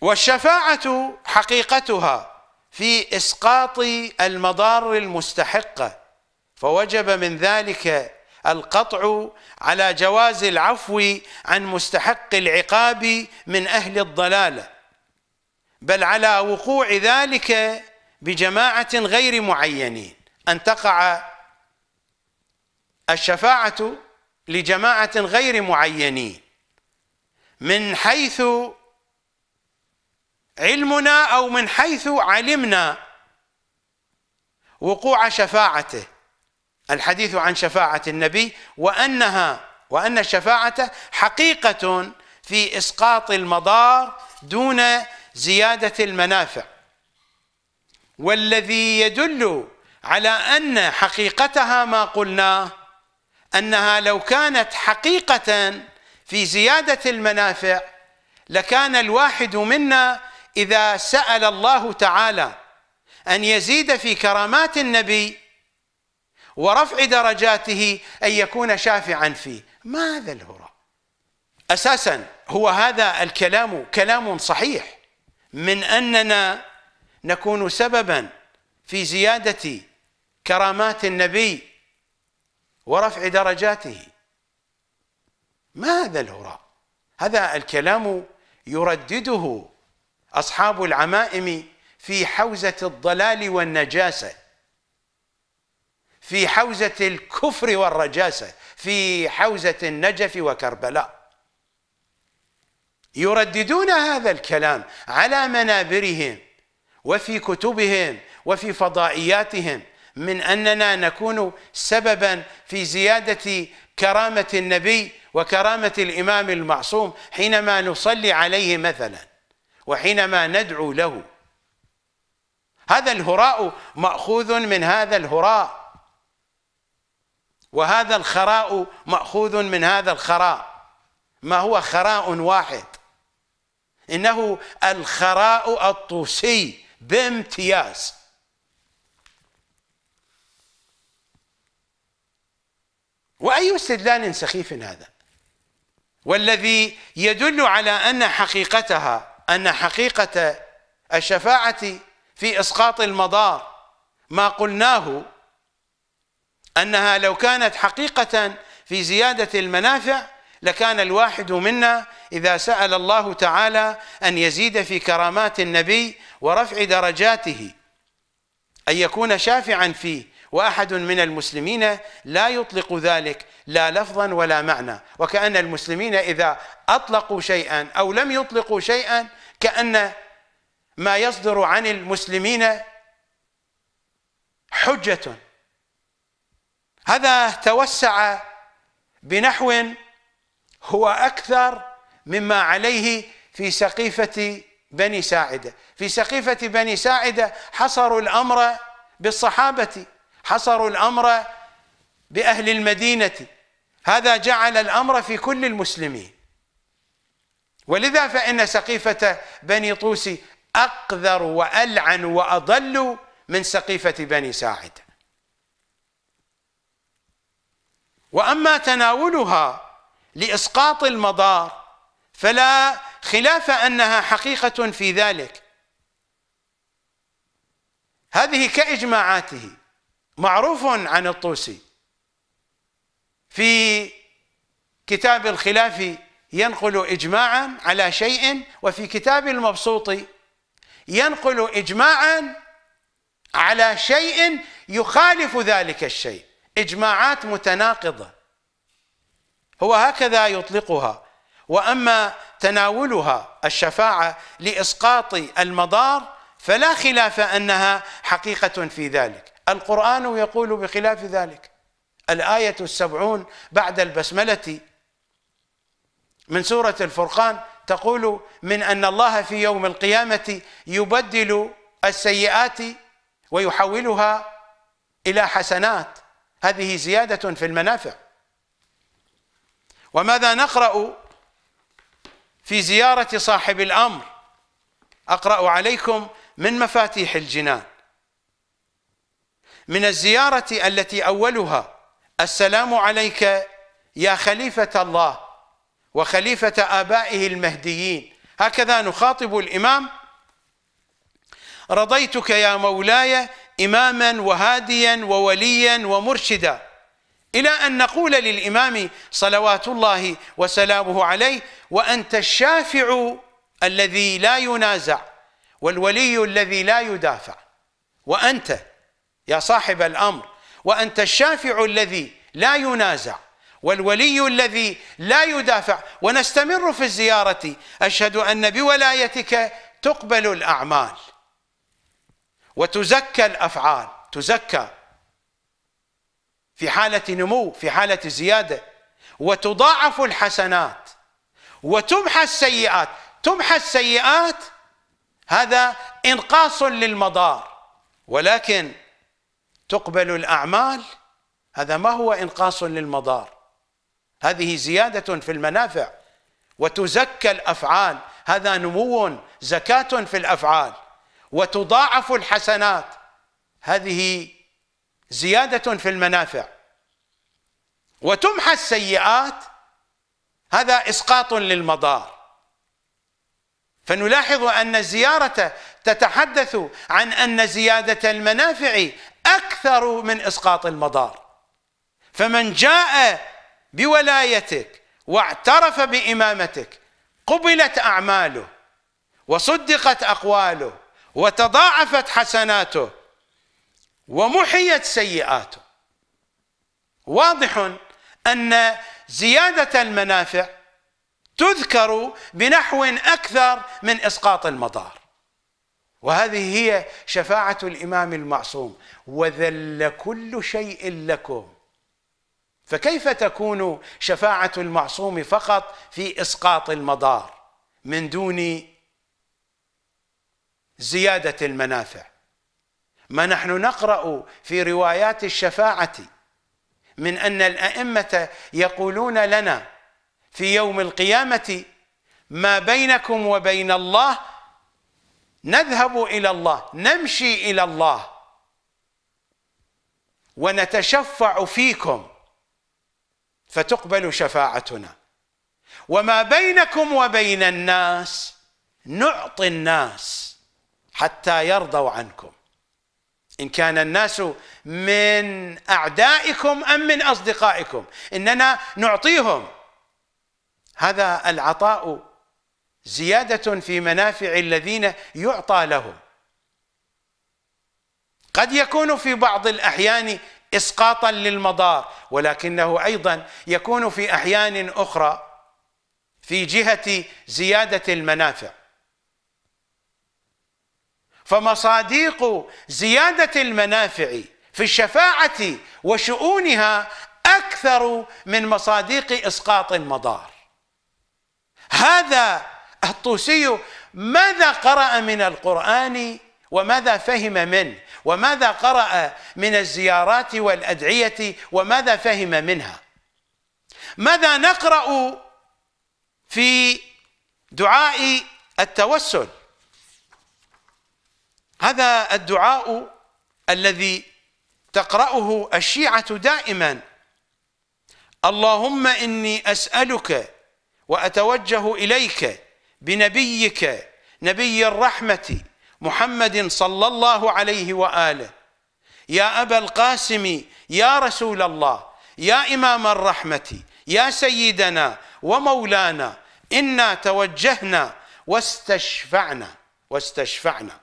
والشفاعة حقيقتها في إسقاط المضار المستحقة فوجب من ذلك القطع على جواز العفو عن مستحق العقاب من أهل الضلالة بل على وقوع ذلك بجماعة غير معينين أن تقع الشفاعة لجماعة غير معينين من حيث علمنا أو من حيث علمنا وقوع شفاعته الحديث عن شفاعة النبي وأنها وأن الشفاعة حقيقة في إسقاط المضار دون زيادة المنافع والذي يدل على أن حقيقتها ما قلناه أنها لو كانت حقيقة في زيادة المنافع لكان الواحد منا إذا سأل الله تعالى أن يزيد في كرامات النبي ورفع درجاته أن يكون شافعا فيه ما هذا الهراء أساسا هو هذا الكلام كلام صحيح من أننا نكون سببا في زيادة كرامات النبي ورفع درجاته ما هذا الهراء هذا الكلام يردده أصحاب العمائم في حوزة الضلال والنجاسة في حوزة الكفر والرجاسة في حوزة النجف وكربلاء يرددون هذا الكلام على منابرهم وفي كتبهم وفي فضائياتهم من اننا نكون سببا في زياده كرامه النبي وكرامه الامام المعصوم حينما نصلي عليه مثلا وحينما ندعو له هذا الهراء ماخوذ من هذا الهراء وهذا الخراء ماخوذ من هذا الخراء ما هو خراء واحد انه الخراء الطوسي بامتياز واي استدلال سخيف هذا والذي يدل على ان حقيقتها ان حقيقه الشفاعه في اسقاط المضار ما قلناه انها لو كانت حقيقه في زياده المنافع لكان الواحد منا اذا سال الله تعالى ان يزيد في كرامات النبي ورفع درجاته ان يكون شافعا فيه واحد من المسلمين لا يطلق ذلك لا لفظا ولا معنى وكان المسلمين اذا اطلقوا شيئا او لم يطلقوا شيئا كان ما يصدر عن المسلمين حجه هذا توسع بنحو هو أكثر مما عليه في سقيفة بني ساعدة في سقيفة بني ساعدة حصروا الأمر بالصحابة حصروا الأمر بأهل المدينة هذا جعل الأمر في كل المسلمين ولذا فإن سقيفة بني طوسي أقذر وألعن وأضل من سقيفة بني ساعدة وأما تناولها لإسقاط المضار فلا خلاف أنها حقيقة في ذلك هذه كإجماعاته معروف عن الطوسي في كتاب الخلاف ينقل إجماعا على شيء وفي كتاب المبسوط ينقل إجماعا على شيء يخالف ذلك الشيء إجماعات متناقضة هو هكذا يطلقها واما تناولها الشفاعه لاسقاط المضار فلا خلاف انها حقيقه في ذلك القران يقول بخلاف ذلك الايه السبعون بعد البسمله من سوره الفرقان تقول من ان الله في يوم القيامه يبدل السيئات ويحولها الى حسنات هذه زياده في المنافع وماذا نقرأ في زيارة صاحب الأمر أقرأ عليكم من مفاتيح الجنان من الزيارة التي أولها السلام عليك يا خليفة الله وخليفة آبائه المهديين هكذا نخاطب الإمام رضيتك يا مولاي إماما وهاديا ووليا ومرشدا إلى أن نقول للإمام صلوات الله وسلامه عليه وأنت الشافع الذي لا ينازع والولي الذي لا يدافع وأنت يا صاحب الأمر وأنت الشافع الذي لا ينازع والولي الذي لا يدافع ونستمر في الزيارة أشهد أن بولايتك تقبل الأعمال وتزكى الأفعال تزكى في حالة نمو في حالة زيادة وتضاعف الحسنات وتمحى السيئات تمحى السيئات هذا انقاص للمضار ولكن تقبل الأعمال هذا ما هو انقاص للمضار هذه زيادة في المنافع وتزكى الأفعال هذا نمو زكاة في الأفعال وتضاعف الحسنات هذه زيادة في المنافع وتمحى السيئات هذا إسقاط للمضار فنلاحظ أن الزيارة تتحدث عن أن زيادة المنافع أكثر من إسقاط المضار فمن جاء بولايتك واعترف بإمامتك قبلت أعماله وصدقت أقواله وتضاعفت حسناته ومحيت سيئاته واضح أن زيادة المنافع تذكر بنحو أكثر من إسقاط المضار وهذه هي شفاعة الإمام المعصوم وذل كل شيء لكم فكيف تكون شفاعة المعصوم فقط في إسقاط المضار من دون زيادة المنافع ما نحن نقرا في روايات الشفاعه من ان الائمه يقولون لنا في يوم القيامه ما بينكم وبين الله نذهب الى الله نمشي الى الله ونتشفع فيكم فتقبل شفاعتنا وما بينكم وبين الناس نعطي الناس حتى يرضوا عنكم إن كان الناس من أعدائكم أم من أصدقائكم إننا نعطيهم هذا العطاء زيادة في منافع الذين يعطى لهم قد يكون في بعض الأحيان إسقاطا للمضار ولكنه أيضا يكون في أحيان أخرى في جهة زيادة المنافع فمصاديق زيادة المنافع في الشفاعة وشؤونها أكثر من مصاديق إسقاط المضار هذا الطوسي ماذا قرأ من القرآن وماذا فهم منه وماذا قرأ من الزيارات والأدعية وماذا فهم منها ماذا نقرأ في دعاء التوسل هذا الدعاء الذي تقرأه الشيعة دائما اللهم إني أسألك وأتوجه إليك بنبيك نبي الرحمة محمد صلى الله عليه وآله يا أبا القاسم يا رسول الله يا إمام الرحمة يا سيدنا ومولانا إنا توجهنا واستشفعنا واستشفعنا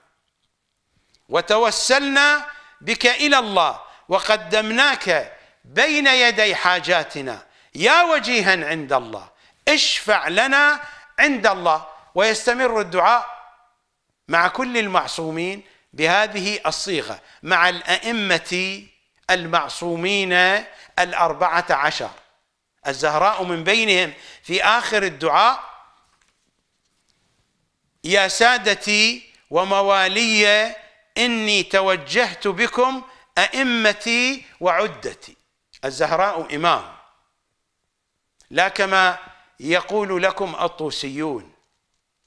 وتوسلنا بك إلى الله وقدمناك بين يدي حاجاتنا يا وجيها عند الله اشفع لنا عند الله ويستمر الدعاء مع كل المعصومين بهذه الصيغة مع الأئمة المعصومين الأربعة عشر الزهراء من بينهم في آخر الدعاء يا سادتي وموالي إني توجهت بكم أئمتي وعدتي الزهراء إمام لا كما يقول لكم الطوسيون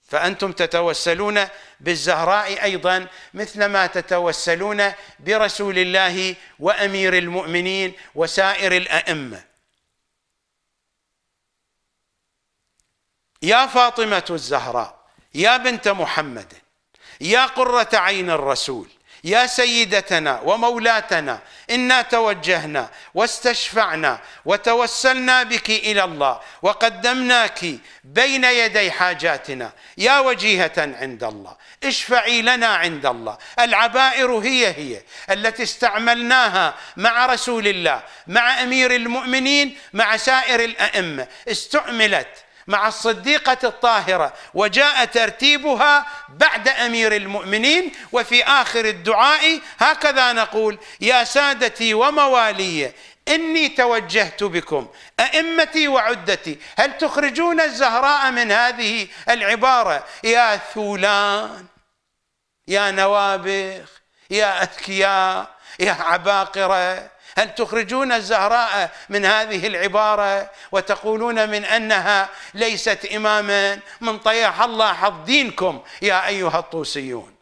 فأنتم تتوسلون بالزهراء أيضا مثلما تتوسلون برسول الله وأمير المؤمنين وسائر الأئمة يا فاطمة الزهراء يا بنت محمد يا قرة عين الرسول يا سيدتنا ومولاتنا انا توجهنا واستشفعنا وتوسلنا بك الى الله وقدمناك بين يدي حاجاتنا يا وجيهه عند الله اشفعي لنا عند الله العبائر هي هي التي استعملناها مع رسول الله مع امير المؤمنين مع سائر الائمه استعملت مع الصديقة الطاهرة وجاء ترتيبها بعد أمير المؤمنين وفي آخر الدعاء هكذا نقول يا سادتي وموالي إني توجهت بكم أئمتي وعدتي هل تخرجون الزهراء من هذه العبارة يا ثولان يا نوابخ يا أذكياء يا عباقرة هل تخرجون الزهراء من هذه العبارة وتقولون من أنها ليست إماما من طيح الله حظ دينكم يا أيها الطوسيون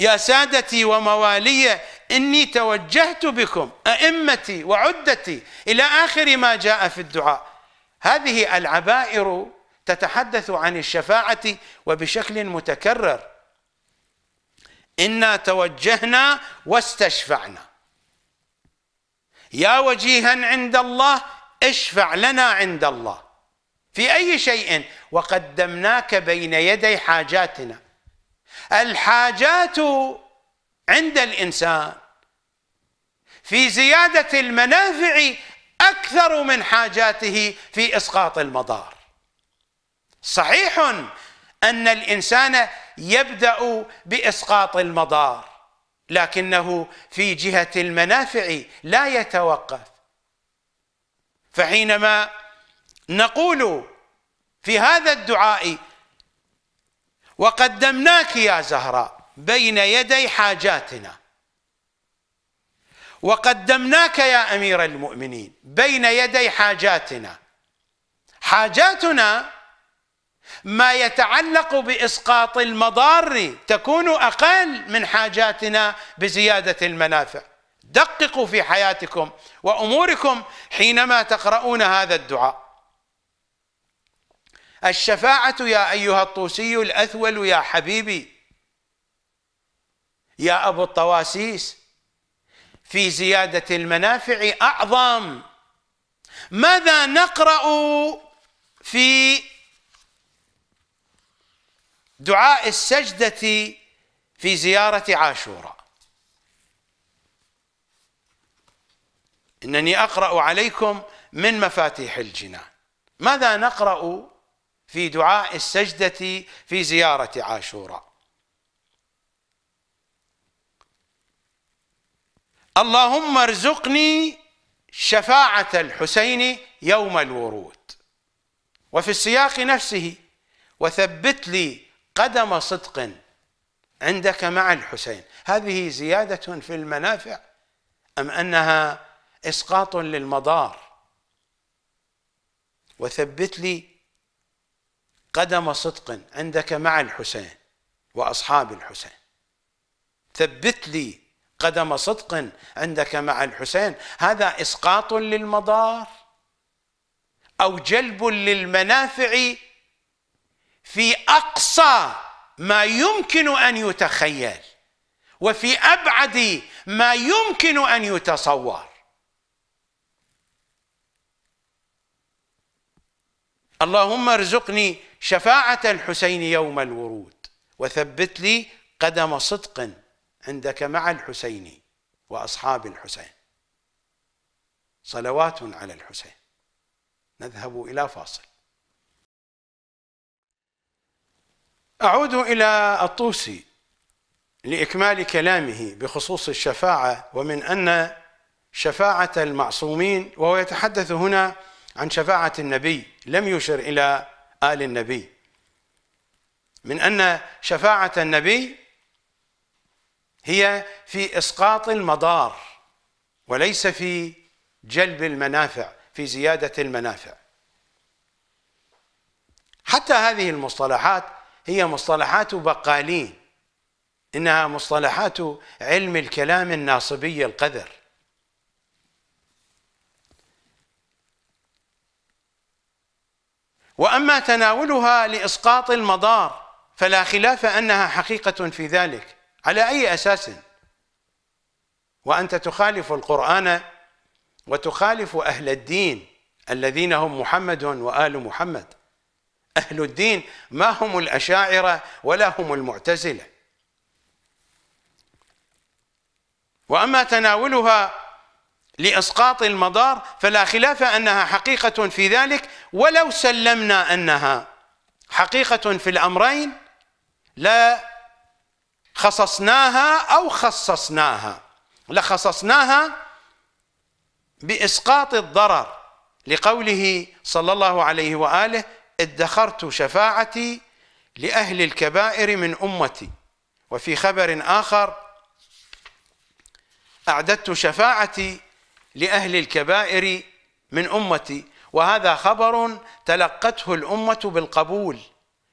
يا سادتي وموالي إني توجهت بكم أئمتي وعدتي إلى آخر ما جاء في الدعاء هذه العبائر تتحدث عن الشفاعة وبشكل متكرر إنا توجهنا واستشفعنا يا وجيها عند الله اشفع لنا عند الله في أي شيء وقدمناك بين يدي حاجاتنا الحاجات عند الإنسان في زيادة المنافع أكثر من حاجاته في إسقاط المضار صحيح أن الإنسان يبدأ بإسقاط المضار لكنه في جهة المنافع لا يتوقف فحينما نقول في هذا الدعاء وقدمناك يا زهراء بين يدي حاجاتنا وقدمناك يا امير المؤمنين بين يدي حاجاتنا حاجاتنا ما يتعلق بإسقاط المضار تكون أقل من حاجاتنا بزيادة المنافع دققوا في حياتكم وأموركم حينما تقرؤون هذا الدعاء الشفاعة يا أيها الطوسي الأثول يا حبيبي يا أبو الطواسيس في زيادة المنافع أعظم ماذا نقرأ في دعاء السجدة في زيارة عاشوراء إنني أقرأ عليكم من مفاتيح الجنان ماذا نقرأ في دعاء السجدة في زيارة عاشوراء اللهم ارزقني شفاعة الحسين يوم الورود وفي السياق نفسه وثبت لي قدم صدق عندك مع الحسين هذه زيادة في المنافع أم أنها إسقاط للمضار وثبت لي قدم صدق عندك مع الحسين وأصحاب الحسين ثبت لي قدم صدق عندك مع الحسين هذا إسقاط للمضار أو جلب للمنافع في اقصى ما يمكن ان يتخيل وفي ابعد ما يمكن ان يتصور اللهم ارزقني شفاعه الحسين يوم الورود وثبت لي قدم صدق عندك مع الحسين واصحاب الحسين صلوات على الحسين نذهب الى فاصل أعود إلى الطوسي لإكمال كلامه بخصوص الشفاعة ومن أن شفاعة المعصومين وهو يتحدث هنا عن شفاعة النبي لم يشر إلى آل النبي من أن شفاعة النبي هي في إسقاط المضار وليس في جلب المنافع في زيادة المنافع حتى هذه المصطلحات هي مصطلحات بقالين إنها مصطلحات علم الكلام الناصبي القذر وأما تناولها لإسقاط المضار فلا خلاف أنها حقيقة في ذلك على أي أساس وأنت تخالف القرآن وتخالف أهل الدين الذين هم محمد وآل محمد أهل الدين ما هم الأشاعرة ولا هم المعتزلة وأما تناولها لإسقاط المضار فلا خلاف أنها حقيقة في ذلك ولو سلمنا أنها حقيقة في الأمرين لا خصصناها أو خصصناها لخصصناها بإسقاط الضرر لقوله صلى الله عليه وآله ادخرت شفاعتي لأهل الكبائر من أمتي وفي خبر آخر أعددت شفاعتي لأهل الكبائر من أمتي وهذا خبر تلقته الأمة بالقبول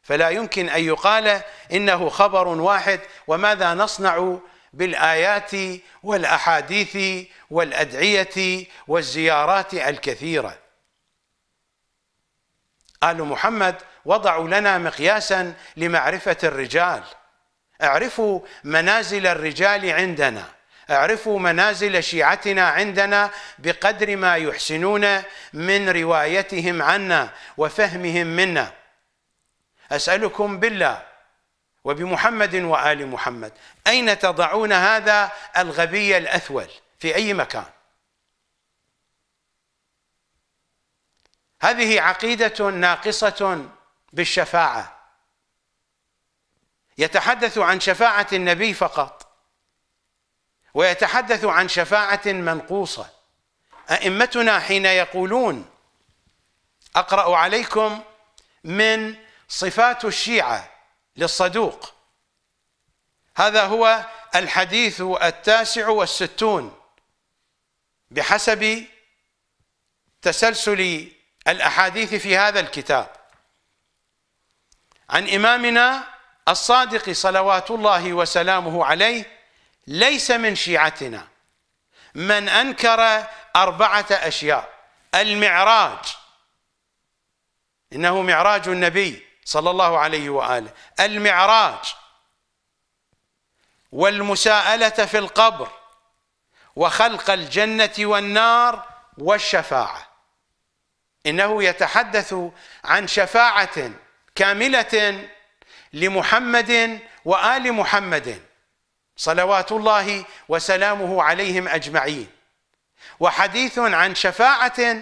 فلا يمكن أن يقال إنه خبر واحد وماذا نصنع بالآيات والأحاديث والأدعية والزيارات الكثيرة آل محمد وضعوا لنا مقياسا لمعرفة الرجال اعرفوا منازل الرجال عندنا اعرفوا منازل شيعتنا عندنا بقدر ما يحسنون من روايتهم عنا وفهمهم منا أسألكم بالله وبمحمد وآل محمد أين تضعون هذا الغبي الأثول في أي مكان هذه عقيدة ناقصة بالشفاعة يتحدث عن شفاعة النبي فقط ويتحدث عن شفاعة منقوصة أئمتنا حين يقولون أقرأ عليكم من صفات الشيعة للصدوق هذا هو الحديث التاسع والستون بحسب تسلسل الأحاديث في هذا الكتاب عن إمامنا الصادق صلوات الله وسلامه عليه ليس من شيعتنا من أنكر أربعة أشياء المعراج إنه معراج النبي صلى الله عليه وآله المعراج والمساءلة في القبر وخلق الجنة والنار والشفاعة انه يتحدث عن شفاعه كامله لمحمد وال محمد صلوات الله وسلامه عليهم اجمعين وحديث عن شفاعه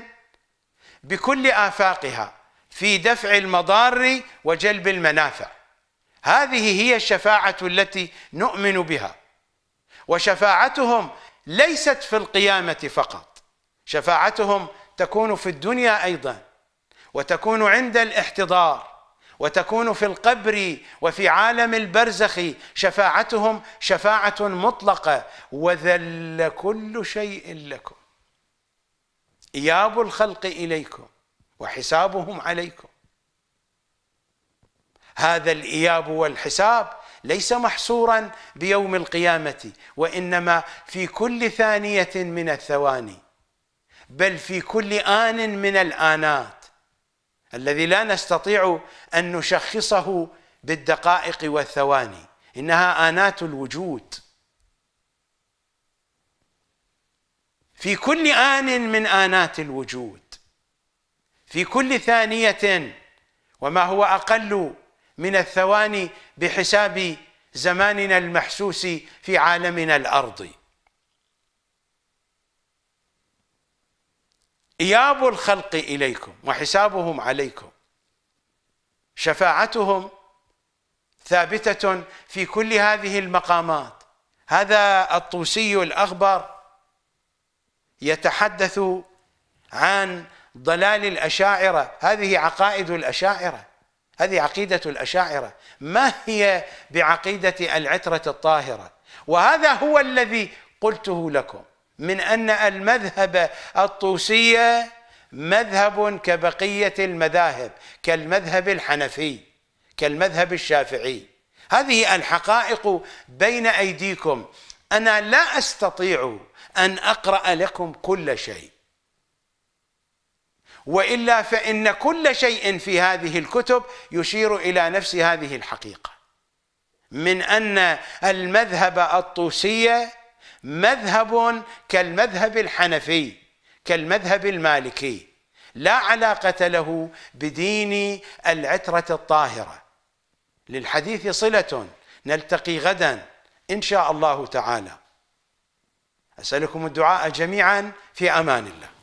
بكل افاقها في دفع المضار وجلب المنافع هذه هي الشفاعه التي نؤمن بها وشفاعتهم ليست في القيامه فقط شفاعتهم تكون في الدنيا ايضا وتكون عند الاحتضار وتكون في القبر وفي عالم البرزخ شفاعتهم شفاعه مطلقه وذل كل شيء لكم اياب الخلق اليكم وحسابهم عليكم هذا الاياب والحساب ليس محصورا بيوم القيامه وانما في كل ثانيه من الثواني بل في كل آن من الآنات الذي لا نستطيع أن نشخصه بالدقائق والثواني إنها آنات الوجود في كل آن من آنات الوجود في كل ثانية وما هو أقل من الثواني بحساب زماننا المحسوس في عالمنا الأرضي إياب الخلق إليكم وحسابهم عليكم شفاعتهم ثابتة في كل هذه المقامات هذا الطوسي الأخبر يتحدث عن ضلال الأشاعرة هذه عقائد الأشاعرة هذه عقيدة الأشاعرة ما هي بعقيدة العترة الطاهرة وهذا هو الذي قلته لكم من أن المذهب الطوسية مذهب كبقية المذاهب كالمذهب الحنفي كالمذهب الشافعي هذه الحقائق بين أيديكم أنا لا أستطيع أن أقرأ لكم كل شيء والا فان كل شيء في هذه الكتب يشير الى نفس هذه الحقيقه من ان المذهب الطوسيه مذهب كالمذهب الحنفي كالمذهب المالكي لا علاقة له بدين العترة الطاهرة للحديث صلة نلتقي غدا إن شاء الله تعالى أسألكم الدعاء جميعا في أمان الله